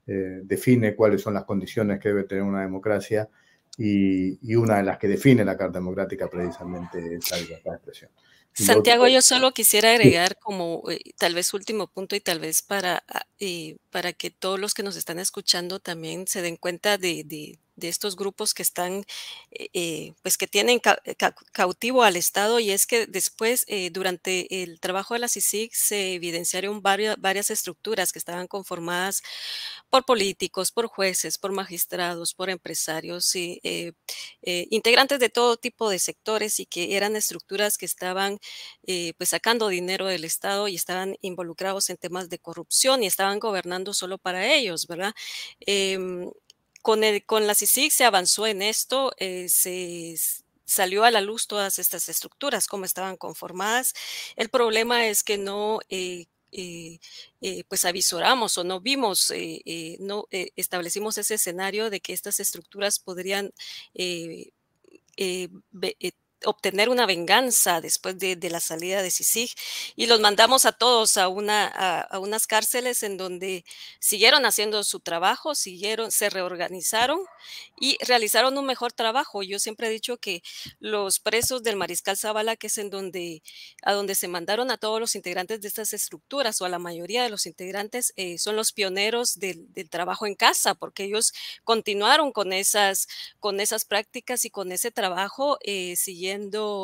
define cuáles son las condiciones que debe tener una democracia y, una de las que define la Carta Democrática precisamente es la libertad de expresión. Santiago, yo solo quisiera agregar como eh, tal vez último punto y tal vez para, ah, eh, para que todos los que nos están escuchando también se den cuenta de, de estos grupos que están, eh, eh, pues que tienen eh, cautivo al Estado y es que después, durante el trabajo de la CICIG, se evidenciaron varias, estructuras que estaban conformadas por políticos, por jueces, por magistrados, por empresarios, y, integrantes de todo tipo de sectores y que eran estructuras que estaban pues sacando dinero del Estado y estaban involucrados en temas de corrupción y estaban gobernando solo para ellos, ¿verdad? Em, con, la CICIG se avanzó en esto, eh, se salió a la luz todas estas estructuras, cómo estaban conformadas. El problema es que no... Eh, eh, pues avisoramos o no vimos, no establecimos ese escenario de que estas estructuras podrían obtener una venganza después de, la salida de Sisig y los mandamos a todos a, unas cárceles en donde siguieron haciendo su trabajo, siguieron, se reorganizaron y realizaron un mejor trabajo. Yo siempre he dicho que los presos del Mariscal Zavala, que es en donde, a donde se mandaron a todos los integrantes de estas estructuras o a la mayoría de los integrantes, eh, son los pioneros del, trabajo en casa, porque ellos continuaron con esas, con esas prácticas y con ese trabajo, eh, siguieron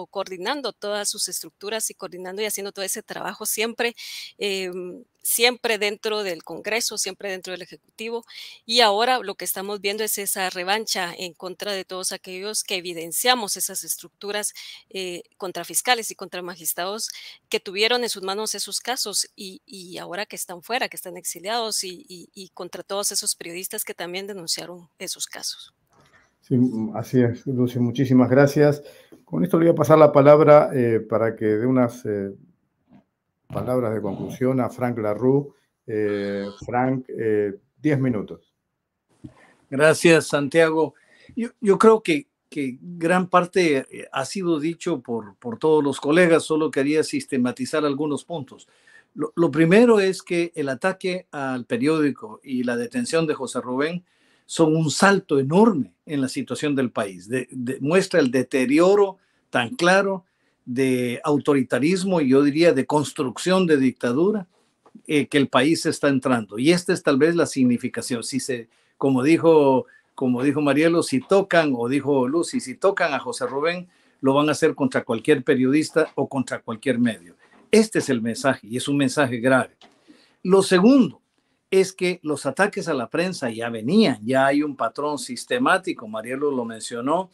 coordinando todas sus estructuras y coordinando y haciendo todo ese trabajo siempre, em, siempre dentro del Congreso, siempre dentro del Ejecutivo. Y ahora lo que estamos viendo es esa revancha en contra de todos aquellos que evidenciamos esas estructuras eh, contra fiscales y contra magistrados que tuvieron en sus manos esos casos y, ahora que están fuera, que están exiliados y contra todos esos periodistas que también denunciaron esos casos así es, Lucio, muchísimas gracias. Con esto le voy a pasar la palabra eh, para que dé unas eh, palabras de conclusión a Frank Larru. Eh, Frank, diez minutos. Gracias, Santiago. Yo, creo que, gran parte ha sido dicho por, todos los colegas, solo quería sistematizar algunos puntos. lo primero es que el ataque al periódico y la detención de José Rubén son un salto enorme en la situación del país. muestra el deterioro tan claro de autoritarismo y yo diría de construcción de dictadura eh, que el país está entrando. Y esta es tal vez la significación. Si se, como dijo, como dijo Marielo, si tocan, o dijo Lucy, si tocan a José Rubén, lo van a hacer contra cualquier periodista o contra cualquier medio. Este es el mensaje y es un mensaje grave. Lo segundo, es que los ataques a la prensa ya venían, ya hay un patrón sistemático, Marielo lo mencionó,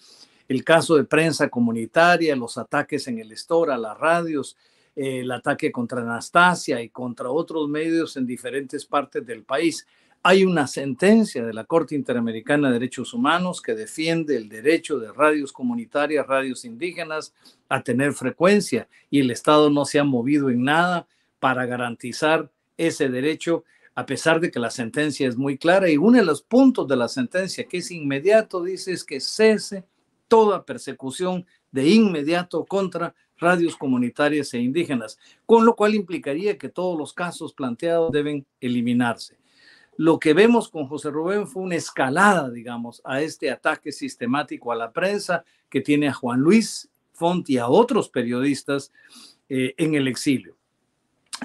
el caso de prensa comunitaria, los ataques en el store, a las radios, eh, el ataque contra Anastasia y contra otros medios en diferentes partes del país. Hay una sentencia de la Corte Interamericana de Derechos Humanos que defiende el derecho de radios comunitarias, radios indígenas a tener frecuencia y el Estado no se ha movido en nada para garantizar ese derecho a pesar de que la sentencia es muy clara y uno de los puntos de la sentencia que es inmediato dice es que cese toda persecución de inmediato contra radios comunitarias e indígenas, con lo cual implicaría que todos los casos planteados deben eliminarse. Lo que vemos con José Rubén fue una escalada, digamos, a este ataque sistemático a la prensa que tiene a Juan Luis Font y a otros periodistas eh, en el exilio.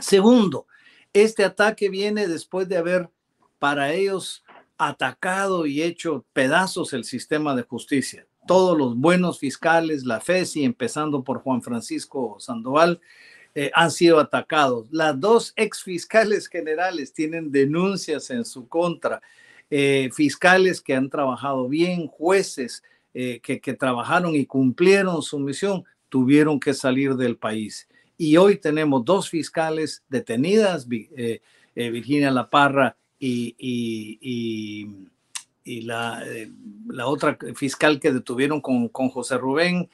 Segundo, este ataque viene después de haber para ellos atacado y hecho pedazos el sistema de justicia. Todos los buenos fiscales, la FESI, empezando por Juan Francisco Sandoval, eh, han sido atacados. Las dos ex fiscales generales tienen denuncias en su contra. Eh, fiscales que han trabajado bien, jueces eh, que trabajaron y cumplieron su misión, tuvieron que salir del país y hoy tenemos dos fiscales detenidas, eh, eh, Virginia La Parra y, y, eh, la, otra fiscal que detuvieron con, José Rubén,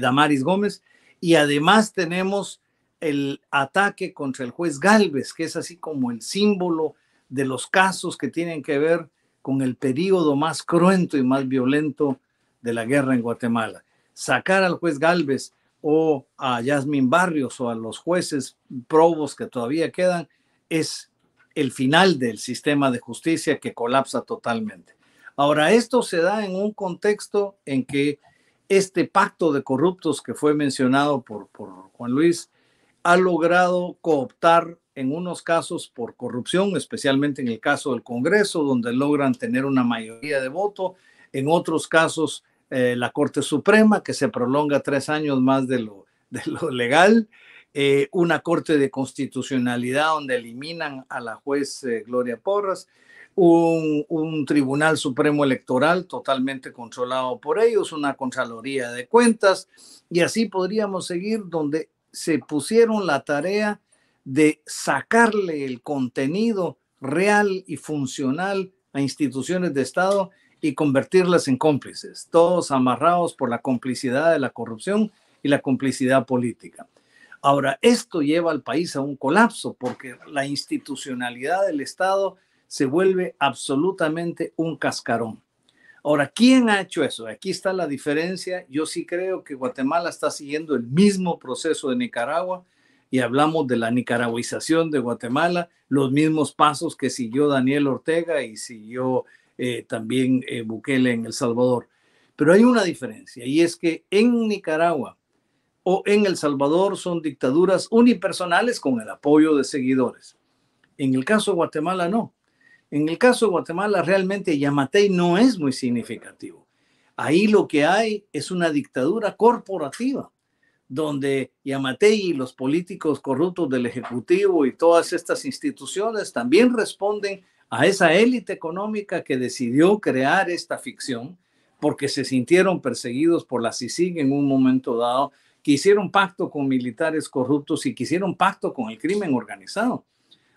Damaris Gómez, y además tenemos el ataque contra el juez Galvez, que es así como el símbolo de los casos que tienen que ver con el periodo más cruento y más violento de la guerra en Guatemala. Sacar al juez Galvez, o a Yasmin Barrios o a los jueces probos que todavía quedan, es el final del sistema de justicia que colapsa totalmente. Ahora, esto se da en un contexto en que este pacto de corruptos que fue mencionado por, por Juan Luis ha logrado cooptar en unos casos por corrupción, especialmente en el caso del Congreso, donde logran tener una mayoría de voto, en otros casos eh, la Corte Suprema, que se prolonga tres años más de lo, legal, eh, una Corte de Constitucionalidad donde eliminan a la juez eh, Gloria Porras, un, un, Tribunal Supremo Electoral totalmente controlado por ellos, una Contraloría de Cuentas, y así podríamos seguir donde se pusieron la tarea de sacarle el contenido real y funcional a instituciones de Estado y convertirlas en cómplices, todos amarrados por la complicidad de la corrupción y la complicidad política. Ahora, esto lleva al país a un colapso porque la institucionalidad del Estado se vuelve absolutamente un cascarón. Ahora, ¿quién ha hecho eso? Aquí está la diferencia. Yo sí creo que Guatemala está siguiendo el mismo proceso de Nicaragua y hablamos de la nicaragüización de Guatemala, los mismos pasos que siguió Daniel Ortega y siguió eh, también eh, Bukele en El Salvador. Pero hay una diferencia y es que en Nicaragua o en El Salvador son dictaduras unipersonales con el apoyo de seguidores. En el caso de Guatemala no. En el caso de Guatemala realmente Yamatei no es muy significativo. Ahí lo que hay es una dictadura corporativa, donde Yamatei y los políticos corruptos del Ejecutivo y todas estas instituciones también responden a esa élite económica que decidió crear esta ficción porque se sintieron perseguidos por la CICIG en un momento dado, que hicieron pacto con militares corruptos y que hicieron pacto con el crimen organizado.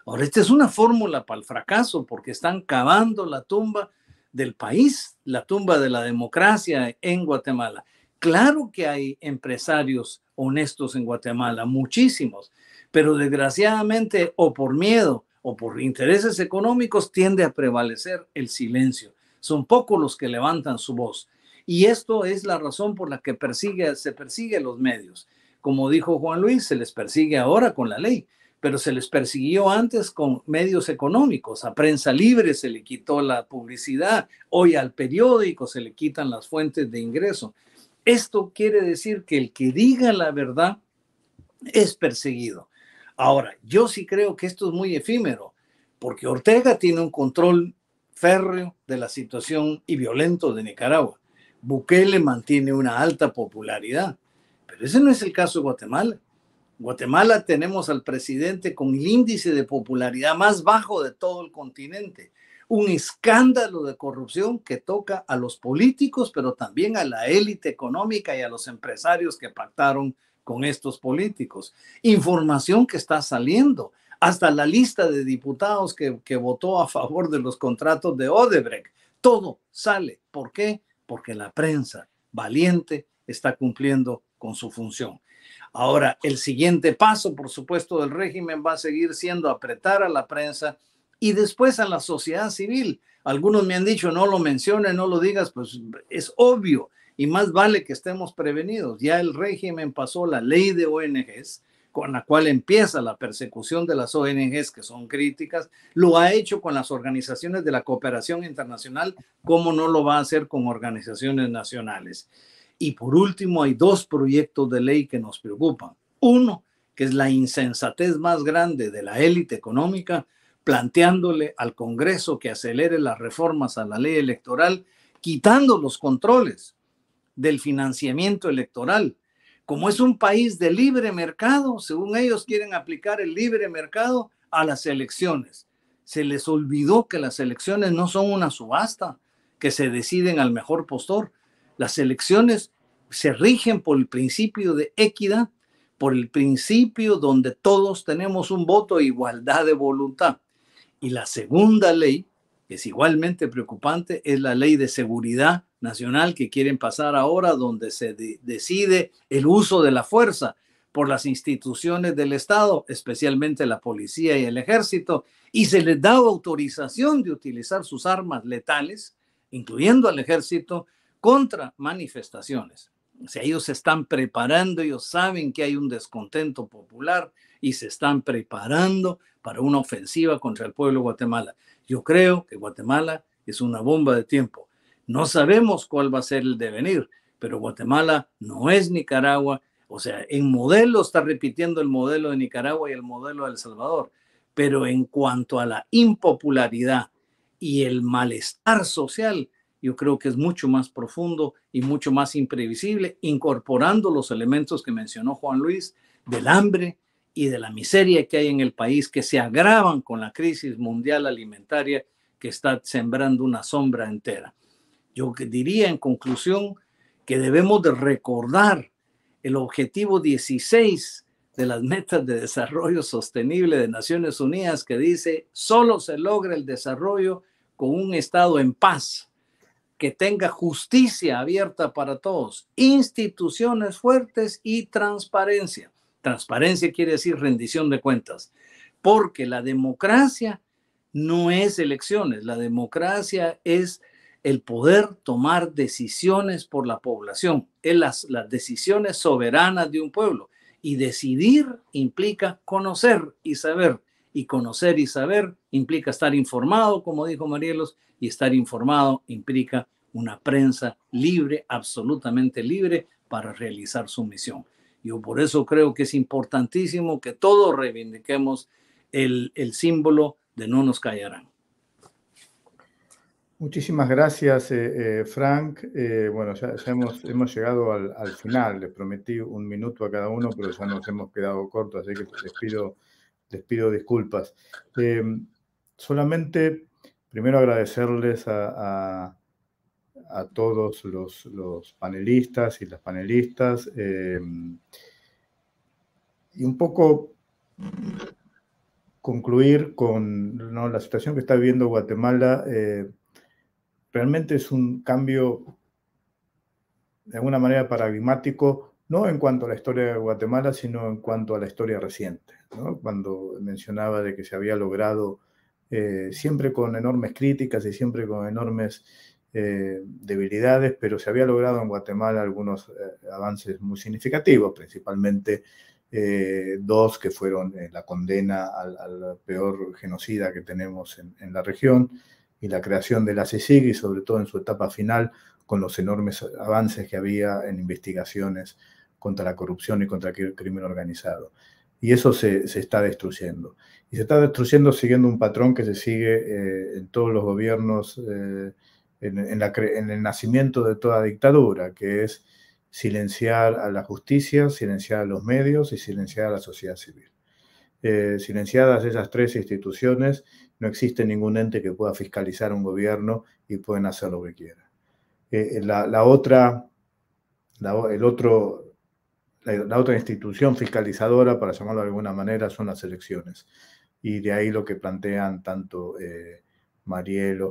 Ahora, esta es una fórmula para el fracaso porque están cavando la tumba del país, la tumba de la democracia en Guatemala. Claro que hay empresarios honestos en Guatemala, muchísimos, pero desgraciadamente o por miedo o por intereses económicos tiende a prevalecer el silencio. Son pocos los que levantan su voz. Y esto es la razón por la que persigue, se persigue los medios. Como dijo Juan Luis, se les persigue ahora con la ley, pero se les persiguió antes con medios económicos. A prensa libre se le quitó la publicidad, hoy al periódico se le quitan las fuentes de ingreso. Esto quiere decir que el que diga la verdad es perseguido. Ahora, yo sí creo que esto es muy efímero, porque Ortega tiene un control férreo de la situación y violento de Nicaragua. Bukele mantiene una alta popularidad, pero ese no es el caso de Guatemala. Guatemala tenemos al presidente con el índice de popularidad más bajo de todo el continente. Un escándalo de corrupción que toca a los políticos, pero también a la élite económica y a los empresarios que pactaron con estos políticos. Información que está saliendo, hasta la lista de diputados que, votó a favor de los contratos de Odebrecht. Todo sale. ¿Por qué? Porque la prensa valiente está cumpliendo con su función. Ahora, el siguiente paso, por supuesto, del régimen va a seguir siendo apretar a la prensa y después a la sociedad civil. Algunos me han dicho, no lo menciones, no lo digas, pues es obvio, y más vale que estemos prevenidos. Ya el régimen pasó la ley de ONGs, con la cual empieza la persecución de las ONGs que son críticas, lo ha hecho con las organizaciones de la cooperación internacional, como no lo va a hacer con organizaciones nacionales? Y por último, hay dos proyectos de ley que nos preocupan. Uno, que es la insensatez más grande de la élite económica, planteándole al Congreso que acelere las reformas a la ley electoral, quitando los controles del financiamiento electoral. Como es un país de libre mercado, según ellos quieren aplicar el libre mercado a las elecciones. Se les olvidó que las elecciones no son una subasta, que se deciden al mejor postor. Las elecciones se rigen por el principio de equidad, por el principio donde todos tenemos un voto e igualdad de voluntad. Y la segunda ley, que es igualmente preocupante, es la ley de seguridad nacional que quieren pasar ahora, donde se decide el uso de la fuerza por las instituciones del Estado, especialmente la policía y el ejército, y se les da autorización de utilizar sus armas letales, incluyendo al ejército, contra manifestaciones. O sea, ellos se están preparando, ellos saben que hay un descontento popular y se están preparando para una ofensiva contra el pueblo de Guatemala. Yo creo que Guatemala es una bomba de tiempo. No sabemos cuál va a ser el devenir, pero Guatemala no es Nicaragua. O sea, en modelo está repitiendo el modelo de Nicaragua y el modelo de El Salvador. Pero en cuanto a la impopularidad y el malestar social, yo creo que es mucho más profundo y mucho más imprevisible, incorporando los elementos que mencionó Juan Luis del hambre y de la miseria que hay en el país, que se agravan con la crisis mundial alimentaria que está sembrando una sombra entera. Yo diría en conclusión que debemos de recordar el objetivo 16 de las metas de desarrollo sostenible de Naciones Unidas que dice, solo se logra el desarrollo con un Estado en paz, que tenga justicia abierta para todos, instituciones fuertes y transparencia. Transparencia quiere decir rendición de cuentas, porque la democracia no es elecciones, la democracia es el poder tomar decisiones por la población, es las, decisiones soberanas de un pueblo. Y decidir implica conocer y saber. Y conocer y saber implica estar informado, como dijo Marielos, y estar informado implica una prensa libre, absolutamente libre, para realizar su misión. Yo por eso creo que es importantísimo que todos reivindiquemos el símbolo de no nos callarán. Muchísimas gracias, eh, eh, Frank. Eh, bueno, ya, hemos, llegado al, final. Les prometí un minuto a cada uno, pero ya nos hemos quedado cortos, así que les pido, les pido disculpas. Em, solamente, primero agradecerles a, todos los, panelistas y las panelistas. Em, y un poco concluir con la situación que está viviendo Guatemala realmente es un cambio de alguna manera paradigmático, no en cuanto a la historia de Guatemala, sino en cuanto a la historia reciente, cuando mencionaba de que se había logrado eh, siempre con enormes críticas y siempre con enormes eh, debilidades, pero se había logrado en Guatemala algunos eh, avances muy significativos, principalmente dos que fueron la condena al, peor genocida que tenemos en la región, y la creación de la CICIG y sobre todo en su etapa final con los enormes avances que había en investigaciones contra la corrupción y contra el crimen organizado. Y eso se, está destruyendo. Y se está destruyendo siguiendo un patrón que se sigue eh, en todos los gobiernos, eh, en, el nacimiento de toda dictadura, que es silenciar a la justicia, silenciar a los medios y silenciar a la sociedad civil. Eh, silenciadas esas tres instituciones no existe ningún ente que pueda fiscalizar a un gobierno y pueden hacer lo que quieran. Eh, eh, la, otra, el otro, la, otra institución fiscalizadora, para llamarlo de alguna manera, son las elecciones. Y de ahí lo que plantean tanto eh,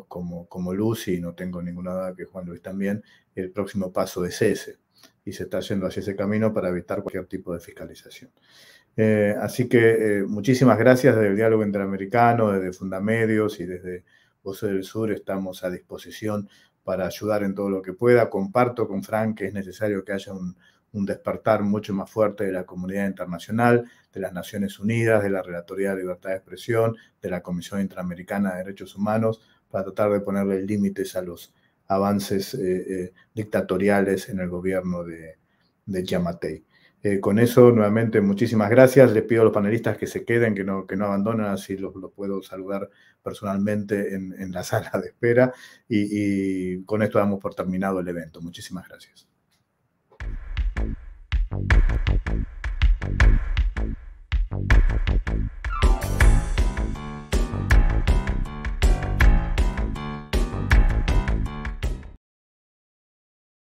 como, como Lucy, y no tengo ninguna duda que Juan Luis también, el próximo paso es ese. Y se está yendo hacia ese camino para evitar cualquier tipo de fiscalización. Eh, así que eh, muchísimas gracias desde el Diálogo Interamericano, desde Fundamedios y desde Voces del Sur estamos a disposición para ayudar en todo lo que pueda. Comparto con Frank que es necesario que haya un, despertar mucho más fuerte de la comunidad internacional, de las Naciones Unidas, de la Relatoría de Libertad de Expresión, de la Comisión Interamericana de Derechos Humanos, para tratar de ponerle límites a los avances eh, dictatoriales en el gobierno de, de Yamatei. Eh, con eso, nuevamente, muchísimas gracias. Les pido a los panelistas que se queden, que no, que no abandonen, así los, puedo saludar personalmente en, la sala de espera. Y, con esto damos por terminado el evento. Muchísimas gracias.